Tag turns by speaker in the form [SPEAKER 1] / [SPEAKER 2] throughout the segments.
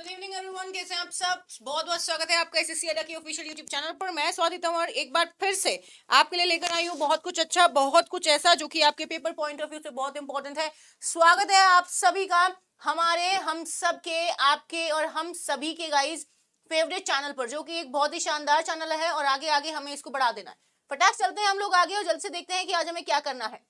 [SPEAKER 1] Good evening everyone कैसे हैं आप सब बहुत बहुत स्वागत है आपका एस एस की ऑफिशियल यूट्यूब चैनल पर मैं स्वादिता हूँ और एक बार फिर से आपके लिए लेकर आई हूँ बहुत कुछ अच्छा बहुत कुछ ऐसा जो कि आपके पेपर पॉइंट ऑफ व्यू से बहुत इंपॉर्टेंट है स्वागत है आप सभी का हमारे हम सब के आपके और हम सभी के गाइज फेवरेट चैनल पर जो कि एक बहुत ही शानदार चैनल है और आगे आगे हमें इसको बढ़ा देना है फटाक चलते हैं हम लोग आगे और जल्द से देखते हैं कि आज हमें क्या करना है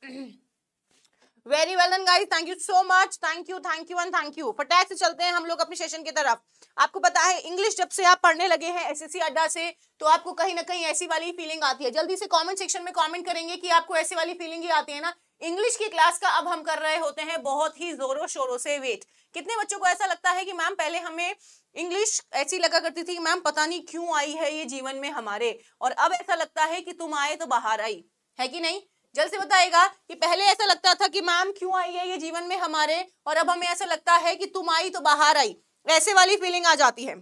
[SPEAKER 1] very well done guys thank you so much thank you thank you and thank you फटैक से चलते हैं हम लोग अपने सेशन की तरफ आपको पता है इंग्लिश जब से आप पढ़ने लगे हैं एसएससी अड्डा से तो आपको कहीं ना कहीं ऐसी वाली फीलिंग आती है जल्दी से कमेंट सेक्शन में कमेंट करेंगे कि आपको ऐसी वाली फीलिंग ही आती है ना इंग्लिश की क्लास का अब हम कर रहे होते हैं बहुत ही जोरों शोरों से वेट कितने बच्चों को ऐसा लगता है कि मैम पहले हमें इंग्लिश ऐसी लगा करती थी कि मैम पता नहीं क्यों आई है ये जीवन में हमारे और अब ऐसा लगता है कि तुम आए तो बाहर आई है कि नहीं जल्द से बताएगा कि पहले ऐसा लगता था कि मैम क्यों आई है ये जीवन में हमारे और अब हमें ऐसा लगता है कि तुम आई तो बाहर आई ऐसे वाली फीलिंग आ जाती है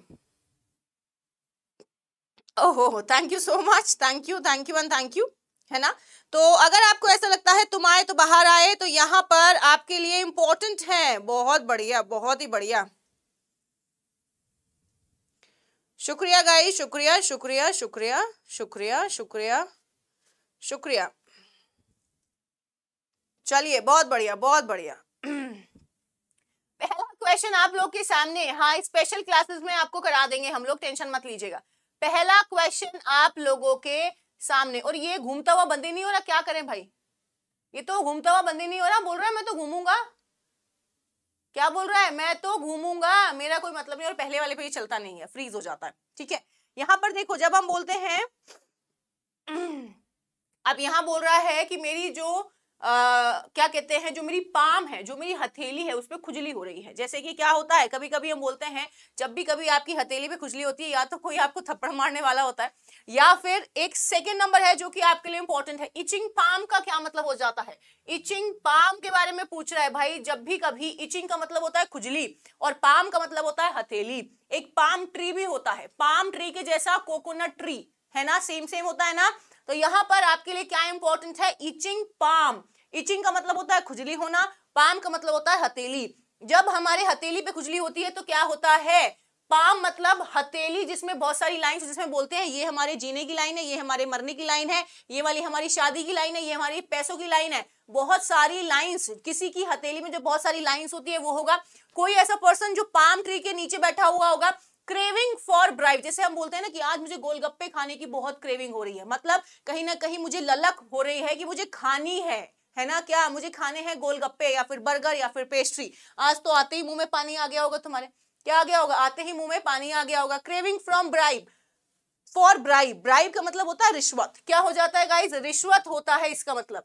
[SPEAKER 1] ओहो thank you so much thank you thank you and thank you है ना तो अगर आपको ऐसा लगता है तुम आए तो बाहर आए तो यहाँ पर आपके लिए इंपॉर्टेंट है बहुत बढ़िया बहुत ही बढ़िया शुक्रिया गाई शुक्रिया शुक्रिया शुक्रिया शुक्रिया शुक्रिया शुक्रिया चलिए बहुत बढ़िया बहुत बढ़िया पहला क्वेश्चन आप लोग के सामने हाँ स्पेशल क्लासेस में आपको करा देंगे हम लोग टेंशन मत लीजिएगा पहला क्वेश्चन आप लोगों के सामने और ये घूमता हुआ बंदी नहीं हो रहा क्या करें भाई ये तो घूमता हुआ बंदी नहीं हो रहा बोल रहा है मैं तो घूमूंगा क्या बोल रहा है मैं तो घूमूंगा मेरा कोई मतलब नहीं और पहले वाले पे ये चलता नहीं है फ्रीज हो जाता है ठीक है यहाँ पर देखो जब हम बोलते हैं अब यहाँ बोल रहा है कि मेरी जो आ, क्या कहते हैं जो मेरी पाम है जो मेरी हथेली है उस पर खुजली हो रही है जैसे कि क्या होता है कभी कभी हम बोलते हैं जब भी कभी आपकी हथेली पे खुजली होती है या तो कोई आपको थप्पड़ मारने वाला होता है या फिर एक सेकेंड नंबर है जो कि आपके लिए इंपॉर्टेंट है इचिंग पाम का क्या मतलब हो जाता है इचिंग पाम के बारे में पूछ रहा है भाई जब भी कभी इचिंग का मतलब होता है खुजली और पाम का मतलब होता है हथेली एक पाम ट्री भी होता है पाम ट्री के जैसा कोकोनट ट्री है ना सेम सेम होता है ना तो यहाँ पर आपके लिए क्या इंपॉर्टेंट है इचिंग पाम इचिंग का मतलब होता है खुजली होना पाम का मतलब होता है हथेली जब हमारे हथेली पे खुजली होती है तो क्या होता है पाम मतलब हथेली जिसमें बहुत सारी लाइन जिसमें बोलते हैं ये हमारे जीने की लाइन है ये हमारे मरने की लाइन है ये वाली हमारी शादी की लाइन है ये हमारी पैसों की लाइन है बहुत सारी लाइंस किसी की हथेली में जो बहुत सारी लाइंस होती है वो होगा कोई ऐसा पर्सन जो पाम ट्री के नीचे बैठा हुआ होगा क्रेविंग फॉर ब्राइव जैसे हम बोलते हैं ना कि आज मुझे गोलगप्पे खाने की बहुत क्रेविंग हो रही है मतलब कहीं ना कहीं मुझे ललक हो रही है कि मुझे खानी है है ना क्या मुझे खाने हैं गोलगप्पे या फिर बर्गर या फिर पेस्ट्री आज तो आते ही मुंह में पानी आ गया होगा तुम्हारे क्या आ गया होगा आते ही मुंह में पानी आ गया होगा craving from bribe for bribe bribe का मतलब होता है रिश्वत क्या हो जाता है गाइज रिश्वत होता है इसका मतलब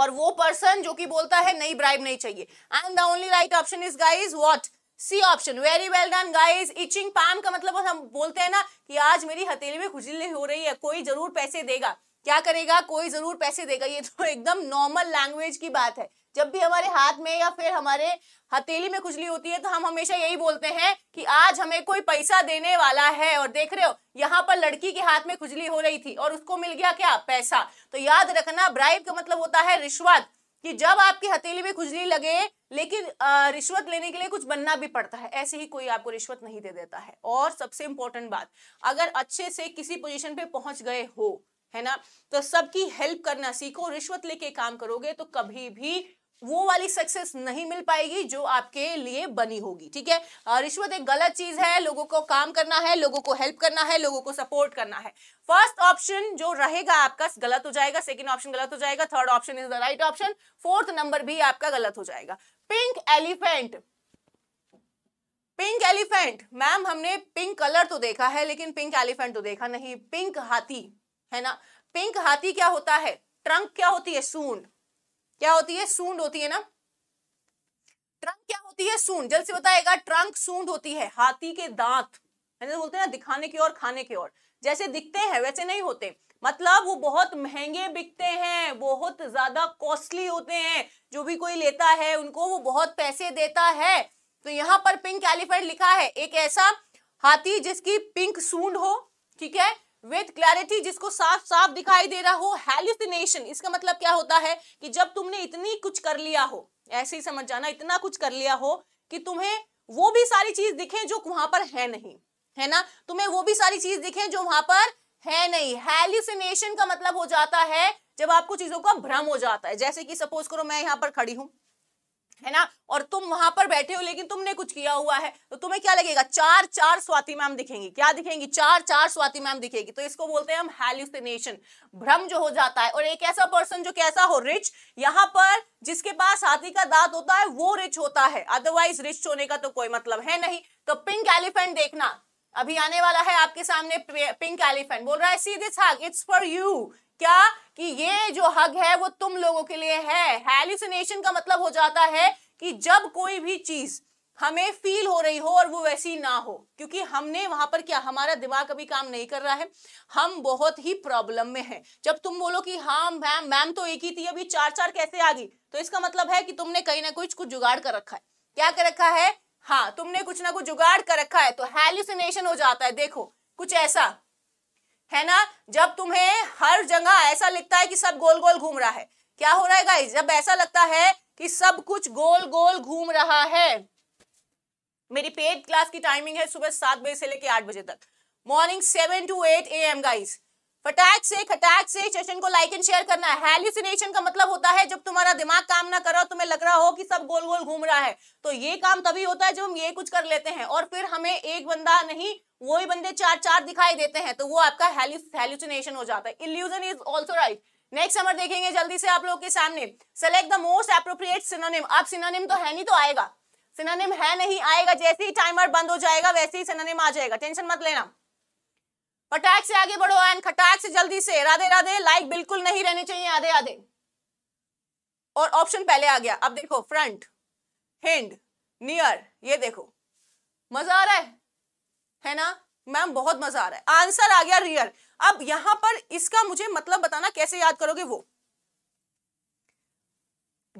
[SPEAKER 1] और वो पर्सन जो कि बोलता है नहीं ब्राइब नहीं चाहिए and the only right option is guys what C option very well done guys itching पान का मतलब हम बोलते हैं ना कि आज मेरी हथेली में खुजली हो रही है कोई जरूर पैसे देगा क्या करेगा कोई जरूर पैसे देगा ये तो एकदम नॉर्मल लैंग्वेज की बात है जब भी हमारे हाथ में या फिर हमारे हथेली में खुजली होती है तो हम हमेशा यही बोलते हैं कि आज हमें कोई पैसा देने वाला है और देख रहे हो यहाँ पर लड़की के हाथ में खुजली हो रही थी और उसको मिल गया क्या पैसा तो याद रखना ब्राइब का मतलब होता है रिश्वत कि जब आपकी हथेली में खुजली लगे लेकिन रिश्वत लेने के लिए कुछ बनना भी पड़ता है ऐसे ही कोई आपको रिश्वत नहीं दे देता है और सबसे इंपॉर्टेंट बात अगर अच्छे से किसी पोजिशन पे पहुंच गए हो है ना तो सबकी हेल्प करना सीखो रिश्वत लेके काम करोगे तो कभी भी वो वाली सक्सेस नहीं मिल पाएगी जो आपके लिए बनी होगी ठीक है रिश्वत एक गलत चीज है लोगों को काम करना है लोगों को हेल्प करना है लोगों को सपोर्ट करना है फर्स्ट ऑप्शन जो रहेगा आपका गलत हो जाएगा सेकंड ऑप्शन गलत हो जाएगा third option is the right option fourth number भी आपका गलत हो जाएगा pink elephant pink elephant ma'am हमने पिंक कलर तो देखा है लेकिन पिंक एलिफेंट तो देखा नहीं पिंक हाथी है ना पिंक हाथी क्या होता है ट्रंक क्या होती है सूंड क्या होती है सूंड होती है ना ट्रंक क्या होती है सूंड जल्द से बताएगा ट्रंक सूंड होती है हाथी के दांत है ना बोलते हैं ना दिखाने की ओर खाने की ओर जैसे दिखते हैं वैसे नहीं होते मतलब वो बहुत महंगे बिकते हैं बहुत ज्यादा कॉस्टली होते हैं जो भी कोई लेता है उनको वो बहुत पैसे देता है तो यहाँ पर पिंक एलिफेंट लिखा है एक ऐसा हाथी जिसकी पिंक सूंड हो ठीक है विद क्लैरिटी जिसको साफ साफ दिखाई दे रहा हो हेलुसिनेशन इसका मतलब क्या होता है कि जब तुमने इतनी कुछ कर लिया हो ऐसे ही समझ जाना इतना कुछ कर लिया हो कि तुम्हें वो भी सारी चीज दिखे जो वहां पर है नहीं है ना तुम्हें वो भी सारी चीज दिखे जो वहां पर है नहीं हेलुसिनेशन का मतलब हो जाता है जब आपको चीजों का भ्रम हो जाता है जैसे कि सपोज करो मैं यहाँ पर खड़ी हूं है ना और तुम वहां पर बैठे हो लेकिन तुमने कुछ किया हुआ है तो तुम्हें क्या लगेगा चार चार स्वाति मैम दिखेंगी क्या दिखेंगी चार चार स्वाति मैम दिखेगी तो इसको बोलते हैं हम हेल्यूसिनेशन भ्रम जो हो जाता है और एक ऐसा पर्सन जो कैसा हो रिच यहाँ पर जिसके पास हाथी का दांत होता है वो रिच होता है अदरवाइज रिच होने का तो कोई मतलब है नहीं तो पिंक एलिफेंट देखना अभी आने वाला है आपके सामने पिंक एलिफेंट बोल रहा है see this it's for you क्या कि ये जो हग है वो तुम लोगों के लिए है हेलिसिनेशन का मतलब हो जाता है कि जब कोई भी चीज हमें फील हो रही हो और वो वैसी ना हो क्योंकि हमने वहां पर क्या हमारा दिमाग अभी काम नहीं कर रहा है हम बहुत ही प्रॉब्लम में हैं जब तुम बोलो कि हाँ मैम मैम तो एक ही थी अभी चार चार कैसे आ गई तो इसका मतलब है कि तुमने कहीं ना कुछ कुछ जुगाड़ कर रखा है क्या कर रखा है हाँ तुमने कुछ ना कुछ जुगाड़ कर रखा है तो हेल्यूसिनेशन हो जाता है देखो कुछ ऐसा है ना जब तुम्हें हर जगह ऐसा लगता है कि सब गोल गोल घूम रहा है क्या हो रहा है गाइस जब ऐसा लगता है कि सब कुछ गोल गोल घूम रहा है मेरी पेड क्लास की टाइमिंग है सुबह सात बजे से लेकर आठ बजे तक morning seven to eight A M guys फटैक से खटाक से सेशन को लाइक एंड शेयर करना है हेल्यूसिनेशन का मतलब होता है जब तुम्हारा दिमाग काम ना कर रहा हो तुम्हें लग रहा हो कि सब गोल गोल घूम रहा है तो ये काम तभी होता है जब हम ये कुछ कर लेते हैं और फिर हमें एक बंदा नहीं वो ही बंदे चार चार दिखाई देते हैं तो वो आपका हेल्यूसिनेशन हो जाता है illusion is also right next summer देखेंगे जल्दी से आप लोग के सामने select the most appropriate synonym आप सिनोनिम तो है नहीं तो आएगा सिनोनिम है नहीं आएगा जैसे ही टाइमर बंद हो जाएगा वैसे ही सिनोनिम आ जाएगा टेंशन मत लेना पटाख से आगे बढ़ो एंड खटाक से जल्दी से राधे राधे लाइक बिल्कुल नहीं रहने चाहिए आधे आधे और ऑप्शन पहले आ गया अब देखो फ्रंट हिंड नियर ये देखो मजा आ रहा है है ना मैम बहुत मजा आ रहा है आंसर आ गया रियल अब यहां पर इसका मुझे मतलब बताना कैसे याद करोगे वो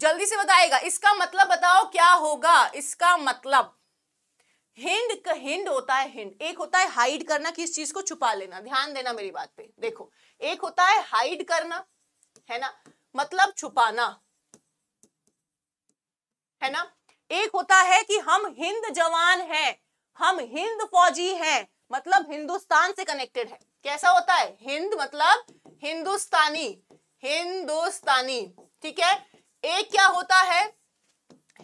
[SPEAKER 1] जल्दी से बताएगा इसका मतलब बताओ क्या होगा इसका मतलब हिंड हिंड होता है हिंड एक होता है हाइड करना किस चीज को छुपा लेना ध्यान देना मेरी बात पे देखो एक होता है हाइड करना है ना मतलब छुपाना है ना एक होता है कि हम हिंद जवान हैं हम हिंद फौजी हैं मतलब हिंदुस्तान से कनेक्टेड है कैसा होता है हिंद मतलब हिंदुस्तानी हिंदुस्तानी ठीक है एक क्या होता है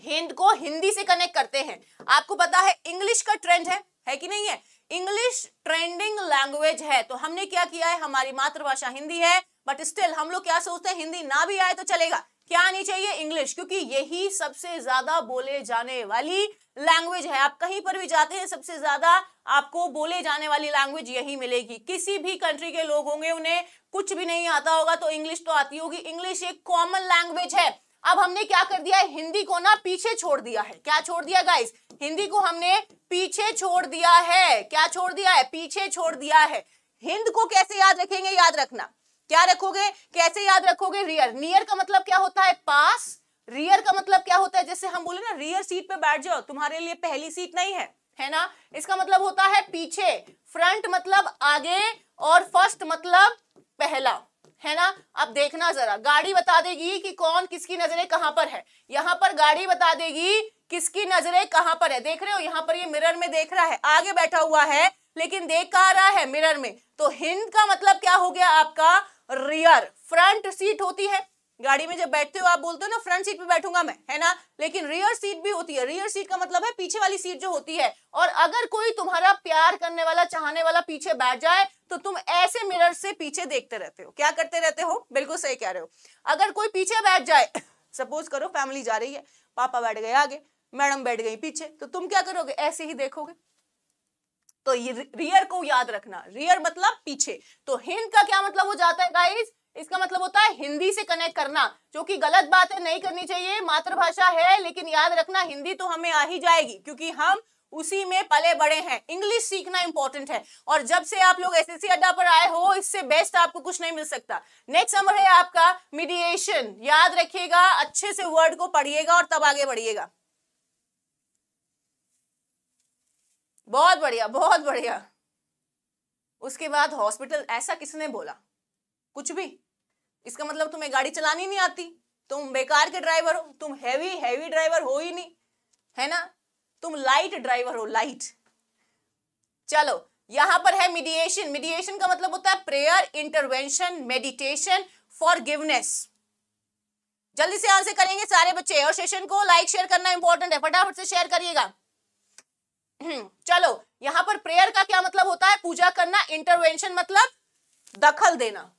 [SPEAKER 1] हिंद को हिंदी से कनेक्ट करते हैं आपको पता है इंग्लिश का ट्रेंड है है कि नहीं है इंग्लिश ट्रेंडिंग लैंग्वेज है तो हमने क्या किया है हमारी मातृभाषा हिंदी है बट स्टिल हम लोग क्या सोचते हैं हिंदी ना भी आए तो चलेगा क्या आनी चाहिए इंग्लिश क्योंकि यही सबसे ज्यादा बोले जाने वाली लैंग्वेज है आप कहीं पर भी जाते हैं सबसे ज्यादा आपको बोले जाने वाली लैंग्वेज यही मिलेगी किसी भी कंट्री के लोग होंगे उन्हें कुछ भी नहीं आता होगा तो इंग्लिश तो आती होगी इंग्लिश एक कॉमन लैंग्वेज है अब हमने क्या कर दिया है हिंदी को ना पीछे छोड़ दिया है क्या छोड़ दिया गाइस हिंदी को हमने पीछे छोड़ दिया है क्या छोड़ दिया है पीछे छोड़ दिया है हिंद को कैसे याद रखेंगे याद रखना क्या रखोगे कैसे याद रखोगे रियर नियर का मतलब क्या होता है पास रियर का मतलब क्या होता है जैसे हम बोले ना रियर सीट पे बैठ जाओ तुम्हारे लिए पहली सीट नहीं है है ना इसका मतलब होता है पीछे फ्रंट मतलब आगे और फर्स्ट मतलब पहला है ना अब देखना जरा गाड़ी बता देगी कि कौन किसकी नजरें कहां पर है यहां पर गाड़ी बता देगी किसकी नजरें कहां पर है देख रहे हो यहां पर ये मिरर में देख रहा है आगे बैठा हुआ है लेकिन देख कहा रहा है मिरर में तो हिंद का मतलब क्या हो गया आपका रियर फ्रंट सीट होती है गाड़ी में जब बैठते हो आप बोलते हो ना फ्रंट सीट पे बैठूंगा मैं है ना लेकिन रियर सीट भी होती है रियर सीट का मतलब है पीछे वाली सीट जो होती है और अगर कोई तुम्हारा प्यार करने वाला चाहने वाला पीछे बैठ जाए तो तुम ऐसे मिरर से पीछे देखते रहते हो क्या करते रहते हो बिल्कुल सही कह रहे हो अगर कोई पीछे बैठ जाए सपोज करो फैमिली जा रही है पापा बैठ गए आगे मैडम बैठ गई पीछे तो तुम क्या करोगे ऐसे ही देखोगे तो ये रियर को याद रखना रियर मतलब पीछे तो हिंद का क्या मतलब हो जाता है गाइज इसका मतलब होता है हिंदी से कनेक्ट करना जो कि गलत बात है नहीं करनी चाहिए मातृभाषा है लेकिन याद रखना हिंदी तो हमें आ ही जाएगी क्योंकि हम उसी में पले बड़े हैं इंग्लिश सीखना इंपॉर्टेंट है और जब से आप लोग एसएससी अड्डा पर आए हो इससे बेस्ट आपको कुछ नहीं मिल सकता नेक्स्ट नंबर है आपका मीडिएशन याद रखिएगा अच्छे से वर्ड को पढ़िएगा और तब आगे बढ़िएगा बहुत बढ़िया बहुत बढ़िया उसके बाद हॉस्पिटल ऐसा किसने बोला कुछ भी इसका मतलब तुम्हें गाड़ी चलानी नहीं आती तुम बेकार के ड्राइवर हो तुम हैवी हैवी ड्राइवर हो ही नहीं है ना तुम लाइट ड्राइवर हो लाइट चलो यहां पर है मीडिएशन मीडिएशन का मतलब होता है प्रेयर इंटरवेंशन मेडिटेशन फॉरगिवनेस जल्दी से आंसर करेंगे सारे बच्चे और सेशन को लाइक शेयर करना इंपॉर्टेंट है फटाफट से शेयर करिएगा चलो यहां पर प्रेयर का क्या मतलब होता है पूजा करना इंटरवेंशन मतलब दखल देना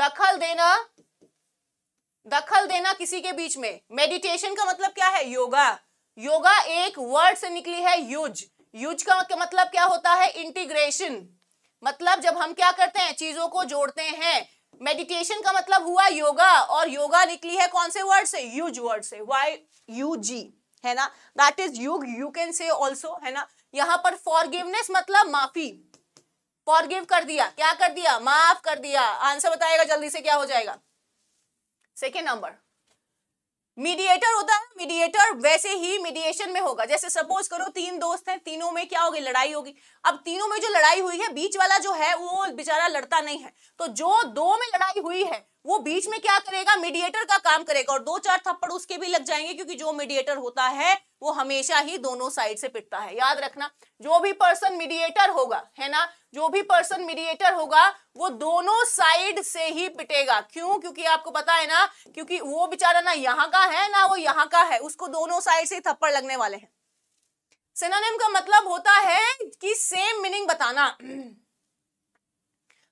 [SPEAKER 1] दखल देना दखल देना किसी के बीच में मेडिटेशन का मतलब क्या है योगा योगा एक वर्ड से निकली है यूज यूज का मतलब क्या होता है इंटीग्रेशन मतलब जब हम क्या करते हैं चीजों को जोड़ते हैं मेडिटेशन का मतलब हुआ योगा और योगा निकली है कौन से वर्ड से यूज वर्ड से वाई यू जी है ना दैट इज यूग यू कैन से ऑल्सो है ना यहाँ पर फॉरगिवनेस मतलब माफी फॉरगिव कर दिया क्या कर दिया माफ कर दिया आंसर बताएगा जल्दी से क्या हो जाएगा सेकेंड नंबर मीडिएटर होता है मीडिएटर वैसे ही मीडिएशन में होगा जैसे सपोज करो तीन दोस्त हैं तीनों में क्या होगी लड़ाई होगी अब तीनों में जो लड़ाई हुई है बीच वाला जो है वो बेचारा लड़ता नहीं है तो जो दो में लड़ाई हुई है वो बीच में क्या करेगा मीडिएटर का काम करेगा और दो चार थप्पड़ उसके भी लग जाएंगे क्योंकि जो मीडिएटर होता है वो हमेशा ही दोनों साइड से पिटता है याद रखना जो भी पर्सन मीडिएटर होगा है ना जो भी पर्सन मीडिएटर होगा वो दोनों साइड से ही पिटेगा क्यों क्योंकि आपको पता है ना क्योंकि वो बेचारा ना यहाँ का है ना वो यहाँ का है उसको दोनों साइड से थप्पड़ लगने वाले हैं सिनोनिम का मतलब होता है कि सेम मीनिंग बताना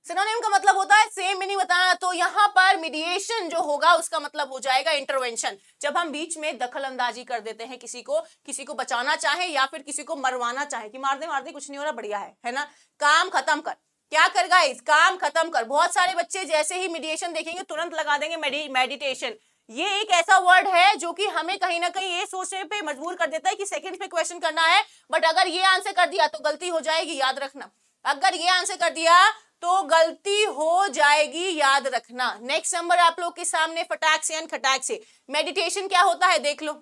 [SPEAKER 1] सिनोनिम का मतलब होता है सेम मीनिंग बताना तो यहाँ पर मीडिएशन जो होगा उसका मतलब हो जाएगा इंटरवेंशन जब हम बीच में दखल अंदाजी कर देते हैं किसी को किसी को बचाना चाहे या फिर किसी को मरवाना चाहे कि मार दे मार दे कुछ नहीं हो रहा बढ़िया है है ना काम खत्म कर क्या कर गाइस काम खत्म कर बहुत सारे बच्चे जैसे ही मीडिएशन देखेंगे तुरंत लगा देंगे मेडिटेशन ये एक ऐसा वर्ड है जो कि हमें कहीं ना कहीं ये सोचने पे मजबूर कर देता है कि सेकंड पे क्वेश्चन करना है बट अगर ये आंसर कर दिया तो गलती हो जाएगी याद रखना अगर ये आंसर कर दिया तो गलती हो जाएगी याद रखना नेक्स्ट नंबर आप लोग के सामने फटाक से खटाक से मेडिटेशन क्या होता है देख लो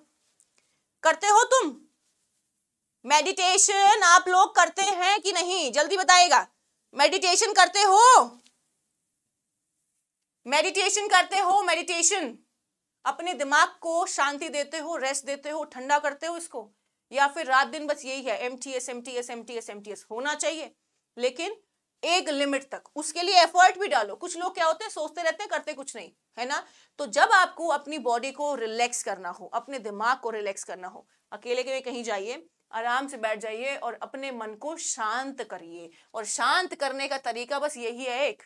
[SPEAKER 1] करते हो तुम मेडिटेशन आप लोग करते हैं कि नहीं जल्दी बताएगा मेडिटेशन करते हो मेडिटेशन करते हो मेडिटेशन अपने दिमाग को शांति देते हो रेस्ट देते हो ठंडा करते हो इसको या फिर रात दिन बस यही है M T S M T S M T S M T S होना चाहिए लेकिन एक लिमिट तक उसके लिए एफर्ट भी डालो कुछ लोग क्या होते हैं सोचते रहते हैं करते कुछ नहीं है ना तो जब आपको अपनी बॉडी को रिलैक्स करना हो अपने दिमाग को रिलैक्स करना हो अकेले के कहीं जाइए आराम से बैठ जाइए और अपने मन को शांत करिए और शांत करने का तरीका बस यही है एक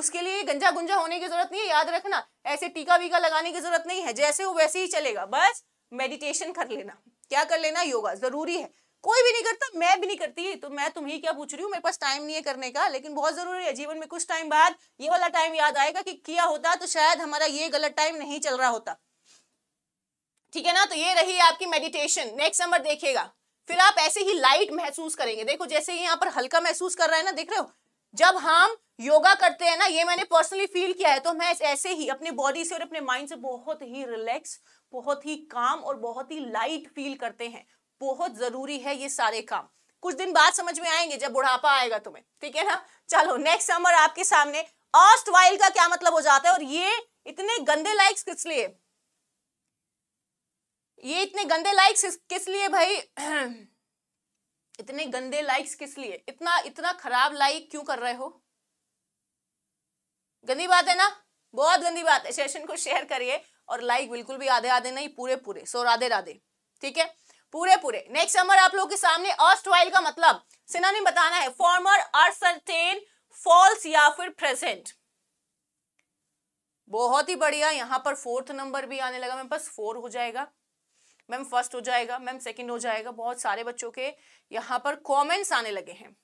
[SPEAKER 1] उसके लिए गंजा गुंजा होने की जरूरत नहीं है याद रखना ऐसे टीका वीका लगाने की जरूरत नहीं है जैसे हो वैसे ही चलेगा बस मेडिटेशन कर लेना क्या कर लेना योगा जरूरी है कोई भी नहीं करता मैं भी नहीं करती तो मैं तुम्हें क्या पूछ रही हूँ मेरे पास टाइम नहीं है करने का लेकिन बहुत जरूरी है जीवन में कुछ टाइम बाद ये वाला टाइम याद आएगा कि किया होता तो शायद हमारा ये गलत टाइम नहीं चल रहा होता ठीक है ना तो ये रही आपकी मेडिटेशन नेक्स्ट नंबर देखिएगा फिर आप ऐसे ही लाइट महसूस करेंगे देखो जैसे यहाँ पर हल्का महसूस कर रहा है ना देख रहे हो जब हम योगा करते हैं ना ये मैंने पर्सनली फील किया है तो मैं ऐसे ही अपने बॉडी से और अपने माइंड से बहुत ही रिलैक्स बहुत ही काम और बहुत ही लाइट फील करते हैं बहुत जरूरी है ये सारे काम कुछ दिन बाद समझ में आएंगे जब बुढ़ापा आएगा तुम्हें ठीक है ना चलो नेक्स्ट नंबर आपके सामने ऑस्ट वाइल का क्या मतलब हो जाता है और ये इतने गंदे लाइक्स किस लिए ये इतने गंदे लाइक्स किस लिए भाई इतने गंदे लाइक्स किस लिए इतना इतना खराब लाइक क्यों कर रहे हो गंदी बात है ना बहुत गंदी बात है सेशन को शेयर करिए और लाइक बिल्कुल भी आधे आधे नहीं पूरे पूरे सो राधे राधे ठीक है पूरे पूरे नेक्स्ट नंबर आप लोगों के सामने ऑस्ट का मतलब ने बताना है फॉर्मर आर फॉल्स या फिर प्रेजेंट बहुत ही बढ़िया यहाँ पर फोर्थ नंबर भी आने लगा मैम बस फोर हो जाएगा मैम फर्स्ट हो जाएगा मैम सेकंड हो जाएगा बहुत सारे बच्चों के यहाँ पर कमेंट्स आने लगे हैं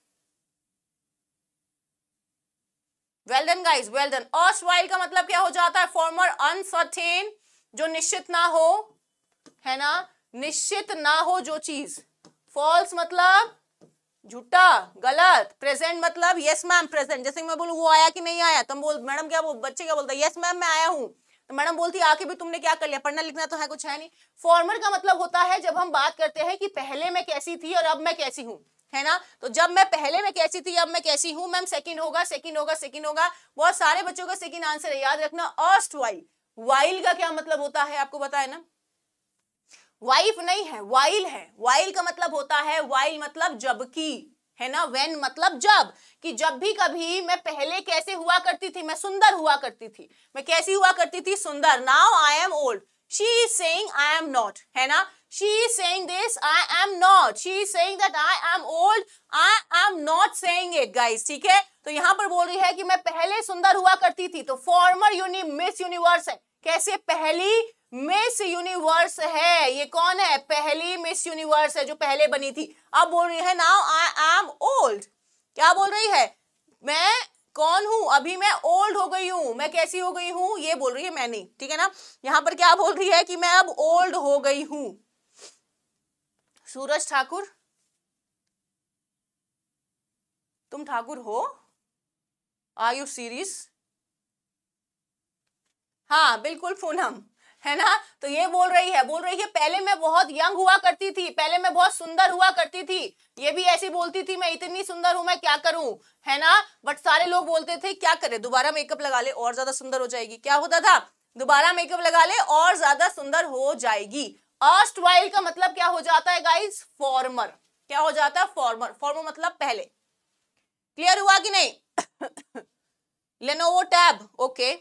[SPEAKER 1] well done guys well done ऑस्ट का मतलब क्या हो जाता है फॉर्मर अनसर्टेन जो निश्चित ना हो है ना निश्चित ना हो जो चीज फॉल्स मतलब झूठा गलत प्रेजेंट मतलब यस मैम प्रेजेंट जैसे मैं बोलूँ वो आया कि नहीं आया तुम तो बोल मैडम क्या बोल बच्चे क्या बोलता है यस मैम मैं आया हूँ तो मैडम बोलती आके भी तुमने क्या कर लिया पढ़ना लिखना तो है कुछ है नहीं फॉर्मर का मतलब होता है जब हम बात करते हैं कि पहले मैं कैसी थी और अब मैं कैसी हूँ है ना तो जब मैं पहले में कैसी थी अब मैं कैसी हूँ मैम सेकंड होगा सेकंड होगा सेकंड होगा बहुत सारे बच्चों का सेकंड आंसर है याद रखना ऑस्ट वाइल वाइल का क्या मतलब होता है आपको बताए ना वाइफ नहीं है वाइल है वाइल का मतलब होता है वाइल मतलब जबकि है ना वेन मतलब जब कि जब भी कभी मैं पहले कैसे हुआ करती थी मैं सुंदर हुआ करती थी मैं कैसी हुआ करती थी सुंदर now I am old she is saying I am not है ना she is saying this I am not she is saying that i am old i am not saying it guys ठीक है तो यहां पर बोल रही है कि मैं पहले सुंदर हुआ करती थी तो फॉर्मर यूनि मिस यूनिवर्स है कैसे पहली मिस यूनिवर्स है ये कौन है पहली मिस यूनिवर्स है जो पहले बनी थी अब बोल रही है नाउ आई एम ओल्ड क्या बोल रही है मैं कौन हूं अभी मैं ओल्ड हो गई हूं मैं कैसी हो गई हूं ये बोल रही है मैं नहीं ठीक है ना यहां पर क्या बोल रही है कि मैं अब ओल्ड हो गई हूं सूरज ठाकुर तुम ठाकुर हो आर यू सीरीज हाँ बिल्कुल पूनम है ना तो ये बोल रही है बोल रही है पहले मैं बहुत यंग हुआ करती थी पहले मैं बहुत सुंदर हुआ करती थी ये भी ऐसी बोलती थी मैं इतनी सुंदर हूं मैं क्या करूं है ना बट सारे लोग बोलते थे क्या करे दोबारा मेकअप लगा ले और ज्यादा सुंदर हो जाएगी क्या होता था दोबारा मेकअप लगा ले और ज्यादा सुंदर हो जाएगी अर्स्ट वाइल का मतलब क्या हो जाता है गाइज फॉर्मर क्या हो जाता है फॉर्मर फॉर्मर मतलब पहले क्लियर हुआ कि नहीं लेनोवो टैब ओके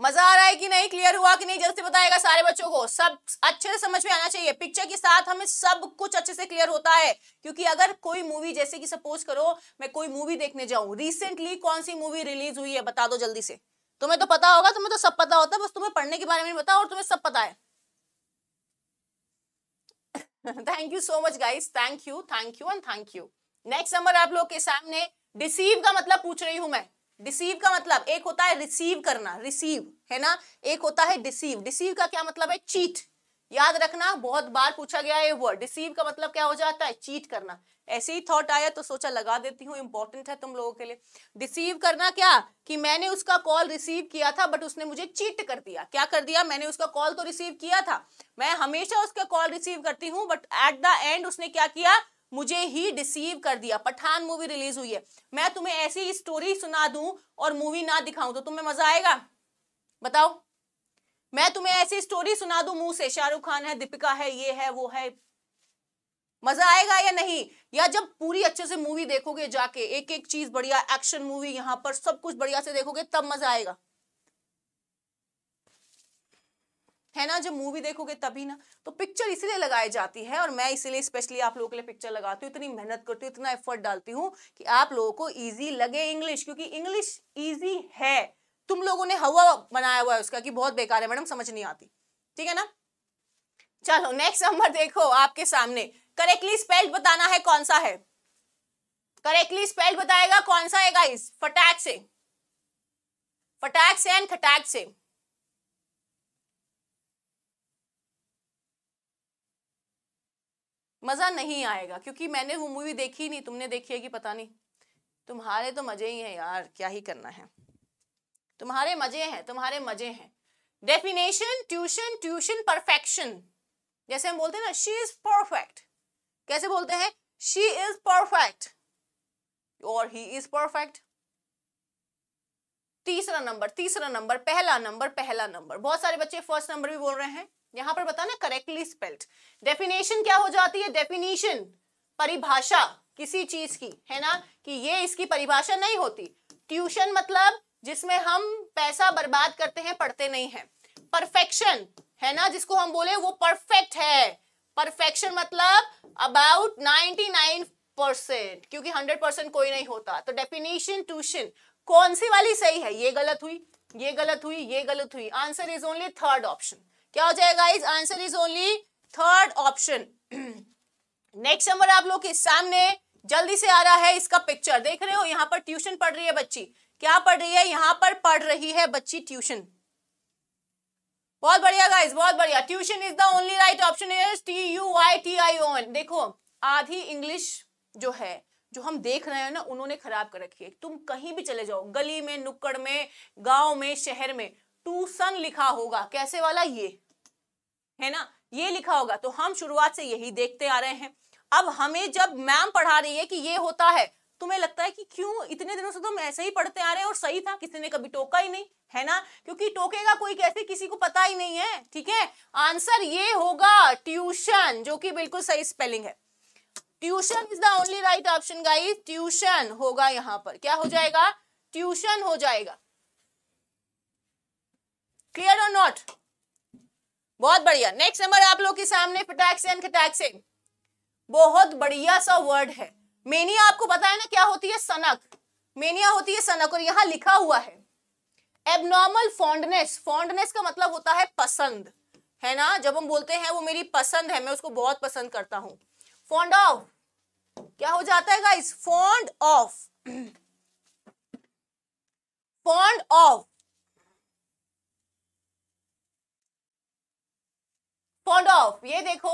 [SPEAKER 1] मजा आ रहा है कि नहीं क्लियर हुआ कि नहीं जल्द से बताएगा सारे बच्चों को सब अच्छे से समझ में आना चाहिए पिक्चर के साथ हमें सब कुछ अच्छे से क्लियर होता है क्योंकि अगर कोई मूवी जैसे कि सपोज करो मैं कोई मूवी देखने जाऊं रिसेंटली कौन सी मूवी रिलीज हुई है बता दो जल्दी से तुम्हें तो पता होगा तुम्हें तो सब पता होता है बस तुम्हें पढ़ने के बारे में पता और तुम्हें सब पता है thank you so much guys thank you thank you and thank you next number आप लोग के सामने डिसीव का मतलब पूछ रही हूं मैं डिसीव का मतलब एक होता है रिसीव करना रिसीव है ना एक होता है डिसीव डिसीव का क्या मतलब है चीट याद रखना बहुत बार पूछा गया है वर्ड डिसीव का मतलब क्या हो जाता है चीट करना ऐसे ही थॉट आया तो सोचा लगा देती हूँ इंपॉर्टेंट है तुम लोगों के लिए डिसीव करना क्या कि मैंने उसका कॉल रिसीव किया था बट उसने मुझे चीट कर दिया क्या कर दिया मैंने उसका कॉल तो रिसीव किया था मैं हमेशा उसका कॉल रिसीव करती हूँ बट एट द एंड उसने क्या किया मुझे ही डिसीव कर दिया पठान मूवी रिलीज हुई है मैं तुम्हें ऐसी स्टोरी सुना दूं और मूवी ना दिखाऊं तो तुम्हें मजा आएगा बताओ मैं तुम्हें ऐसी स्टोरी सुना दूं मुंह से शाहरुख खान है दीपिका है ये है वो है मजा आएगा या नहीं या जब पूरी अच्छे से मूवी देखोगे जाके एक एक चीज बढ़िया एक्शन मूवी यहाँ पर सब कुछ बढ़िया से देखोगे तब मजा आएगा है ना जब मूवी देखोगे तभी ना तो पिक्चर इसीलिए लगाई जाती है और मैं इसीलिए स्पेशली आप लोगों के लिए पिक्चर लगाती हूँ इतनी मेहनत करती हूँ इतना एफर्ट डालती हूँ कि आप लोगों को ईजी लगे इंग्लिश क्योंकि इंग्लिश ईजी है तुम लोगों ने हवा बनाया हुआ है उसका कि बहुत बेकार है मैडम समझ नहीं आती ठीक है ना चलो नेक्स्ट नंबर देखो आपके सामने करेक्टली स्पेल्ड बताना है कौन सा है करेक्टली स्पेल्ड बताएगा कौन सा है गाइस फटैक से फटैक से एंड खटैक से मज़ा नहीं आएगा क्योंकि मैंने वो मूवी देखी नहीं तुमने देखी है कि पता नहीं तुम्हारे तो मज़े ही हैं यार क्या ही करना है तुम्हारे मज़े हैं तुम्हारे मज़े हैं डेफिनेशन ट्यूशन ट्यूशन परफेक्शन जैसे हम बोलते हैं ना शी इज परफेक्ट कैसे बोलते हैं शी इज परफेक्ट और ही इज परफेक्ट तीसरा नंबर तीसरा नंबर पहला नंबर पहला नंबर बहुत सारे बच्चे फर्स्ट नंबर भी बोल रहे हैं यहां पर बताना करेक्टली स्पेल्ट डेफिनेशन क्या हो जाती है डेफिनेशन परिभाषा किसी चीज की है ना कि ये इसकी परिभाषा नहीं होती ट्यूशन मतलब जिसमें हम पैसा बर्बाद करते हैं पढ़ते नहीं है परफेक्शन है ना जिसको हम बोले वो परफेक्ट है परफेक्शन मतलब अबाउट 99 परसेंट क्योंकि 100 परसेंट कोई नहीं होता तो डेफिनेशन ट्यूशन कौन सी वाली सही है ये गलत हुई ये गलत हुई ये गलत हुई answer is only third option क्या हो जाएगा इस answer is only third option next number आप लोग के सामने जल्दी से आ रहा है इसका पिक्चर देख रहे हो यहाँ पर ट्यूशन पढ़ रही है बच्ची क्या पढ़ रही है यहाँ पर पढ़ रही है बच्ची ट्यूशन बहुत बढ़िया गाइस बहुत बढ़िया tuition is the only right option is T U I T I O N देखो आधी इंग्लिश जो है जो हम देख रहे हैं ना उन्होंने खराब कर रखी है तुम कहीं भी चले जाओ गली में नुक्कड़ में गांव में शहर में ट्यूशन लिखा होगा कैसे वाला ये है ना ये लिखा होगा तो हम शुरुआत से यही देखते आ रहे हैं अब हमें जब मैम पढ़ा रही है कि ये होता है तुम्हें तो लगता है कि क्यों इतने दिनों से तुम तो ऐसे ही पढ़ते आ रहे हैं और सही था किसी ने कभी टोका ही नहीं है ना क्योंकि टोकेगा कोई कैसे किसी को पता ही नहीं है ठीक है आंसर ये होगा ट्यूशन जो कि बिल्कुल सही स्पेलिंग है tuition is the only right option guys tuition होगा यहां पर क्या हो जाएगा ट्यूशन हो जाएगा क्लियर और नॉट बहुत बढ़िया नेक्स्ट नंबर आप लोग के सामने फटैक्सिन खटैक्सिन बहुत बढ़िया सा वर्ड है मेनिया आपको पता है ना क्या होती है सनक मेनिया होती है सनक और यहाँ लिखा हुआ है एबनॉर्मल फॉन्डनेस फॉन्डनेस का मतलब होता है पसंद है ना जब हम बोलते हैं वो मेरी पसंद है मैं उसको बहुत पसंद करता हूँ फॉन्ड ऑफ क्या हो जाता है guys fond of fond of fond of ये देखो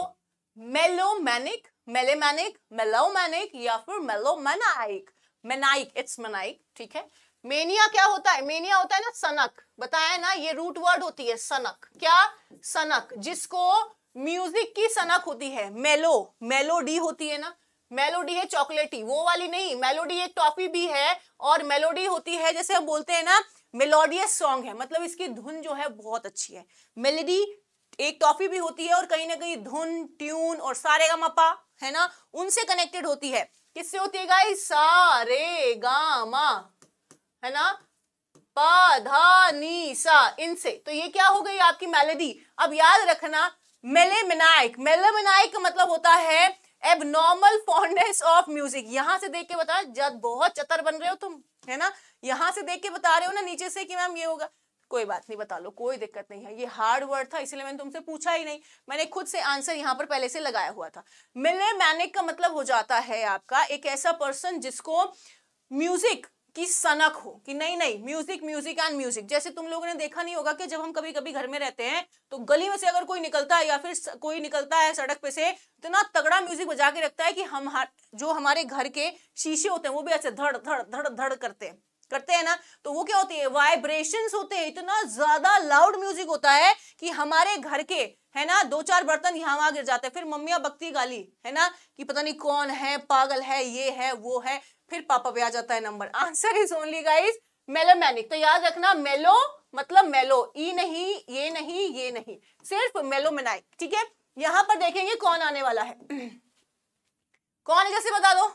[SPEAKER 1] मेलोमैनिक मेलेमैनिक मेलोमैनिक या फिर मेलोमैनाइक मेनाइक इट्स मेनाइक ठीक है मेनिया क्या होता है मेनिया होता है ना सनक बताया ना ये रूट वर्ड होती है सनक क्या सनक जिसको म्यूजिक की सनक होती है मेलो मेलोडी होती है ना मेलोडी है चॉकलेटी वो वाली नहीं मेलोडी एक टॉफी भी है और मेलोडी होती है जैसे हम बोलते हैं ना मेलोडियस सॉन्ग है मतलब इसकी धुन जो है बहुत अच्छी है मेलोडी एक टॉफी भी होती है और कहीं ना कहीं धुन ट्यून और सारे गा मपा है ना उनसे कनेक्टेड होती है किससे होती है गाई सारे गा मा है ना पा धा नी सा इनसे तो ये क्या हो गई आपकी मेलेडी अब याद रखना मेले मेले मिनायक का मतलब होता है एब नॉर्मल फॉन्डनेस ऑफ म्यूजिक यहां से देख के बता जब बहुत चतर बन रहे हो तुम है ना यहां से देख के बता रहे हो ना नीचे से कि मैम ये होगा कोई बात नहीं बता लो कोई दिक्कत नहीं है ये हार्ड वर्ड था इसलिए मैंने तुमसे पूछा ही नहीं मैंने खुद से आंसर यहाँ पर पहले से लगाया हुआ था मिले मैनिक का मतलब हो जाता है आपका एक ऐसा पर्सन जिसको म्यूजिक की सनक हो कि नहीं नहीं म्यूजिक म्यूजिक एंड म्यूजिक जैसे तुम लोगों ने देखा नहीं होगा कि जब हम कभी कभी घर में रहते हैं तो गली में से अगर कोई निकलता है या फिर कोई निकलता है सड़क पे से इतना तगड़ा म्यूजिक बजा के रखता है कि हम जो हमारे घर के शीशे होते हैं वो भी ऐसे धड़ धड़ धड़ धड़ करते हैं करते हैं ना तो वो क्या होती है वाइब्रेशन होते हैं इतना ज्यादा लाउड म्यूजिक होता है कि हमारे घर के है ना दो चार बर्तन यहाँ वहां गिर जाते हैं फिर मम्मिया बकती गाली है ना कि पता नहीं कौन है पागल है ये है वो है फिर पापा पे आ जाता है number answer is only guys melomaniac तो याद रखना मेलो मतलब मेलो ई e नहीं ये नहीं ये नहीं सिर्फ मेलोमेनाइक ठीक है यहां पर देखेंगे कौन आने वाला है कौन है जैसे बता दो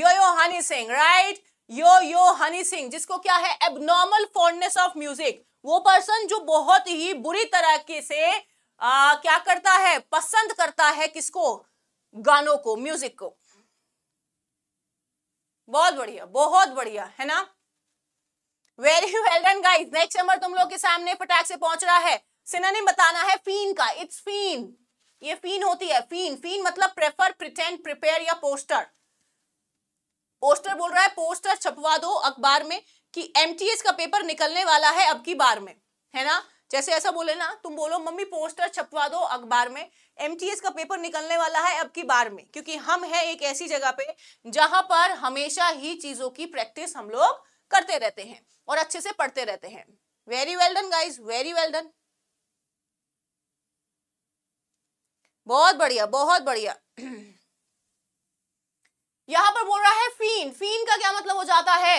[SPEAKER 1] yo yo Honey Singh right yo yo Honey Singh जिसको क्या है एबनॉर्मल फॉन्डनेस ऑफ म्यूजिक वो पर्सन जो बहुत ही बुरी तरह के से आ, क्या करता है पसंद करता है किसको गानों को म्यूजिक को बहुत बढ़िया बहुत बढ़िया है ना very well done guys next number तुम लोग के सामने फटाक से पहुंच रहा है सिन्हा ने बताना है फीन का इट्स फीन ये फीन होती है फीन फीन मतलब प्रेफर प्रिटेंड प्रिपेयर या पोस्टर पोस्टर बोल रहा है पोस्टर छपवा दो अखबार में कि एमटीएस का पेपर निकलने वाला है अब की बार में है ना जैसे ऐसा बोले ना तुम बोलो मम्मी पोस्टर छपवा दो अखबार में एमटीएस का पेपर निकलने वाला है अब की बार में क्योंकि हम है एक ऐसी जगह पे जहां पर हमेशा ही चीजों की प्रैक्टिस हम लोग करते रहते हैं और अच्छे से पढ़ते रहते हैं very well done guys very well done बहुत बढ़िया बहुत बढ़िया यहां पर बोल रहा है फीन फीन का क्या मतलब हो जाता है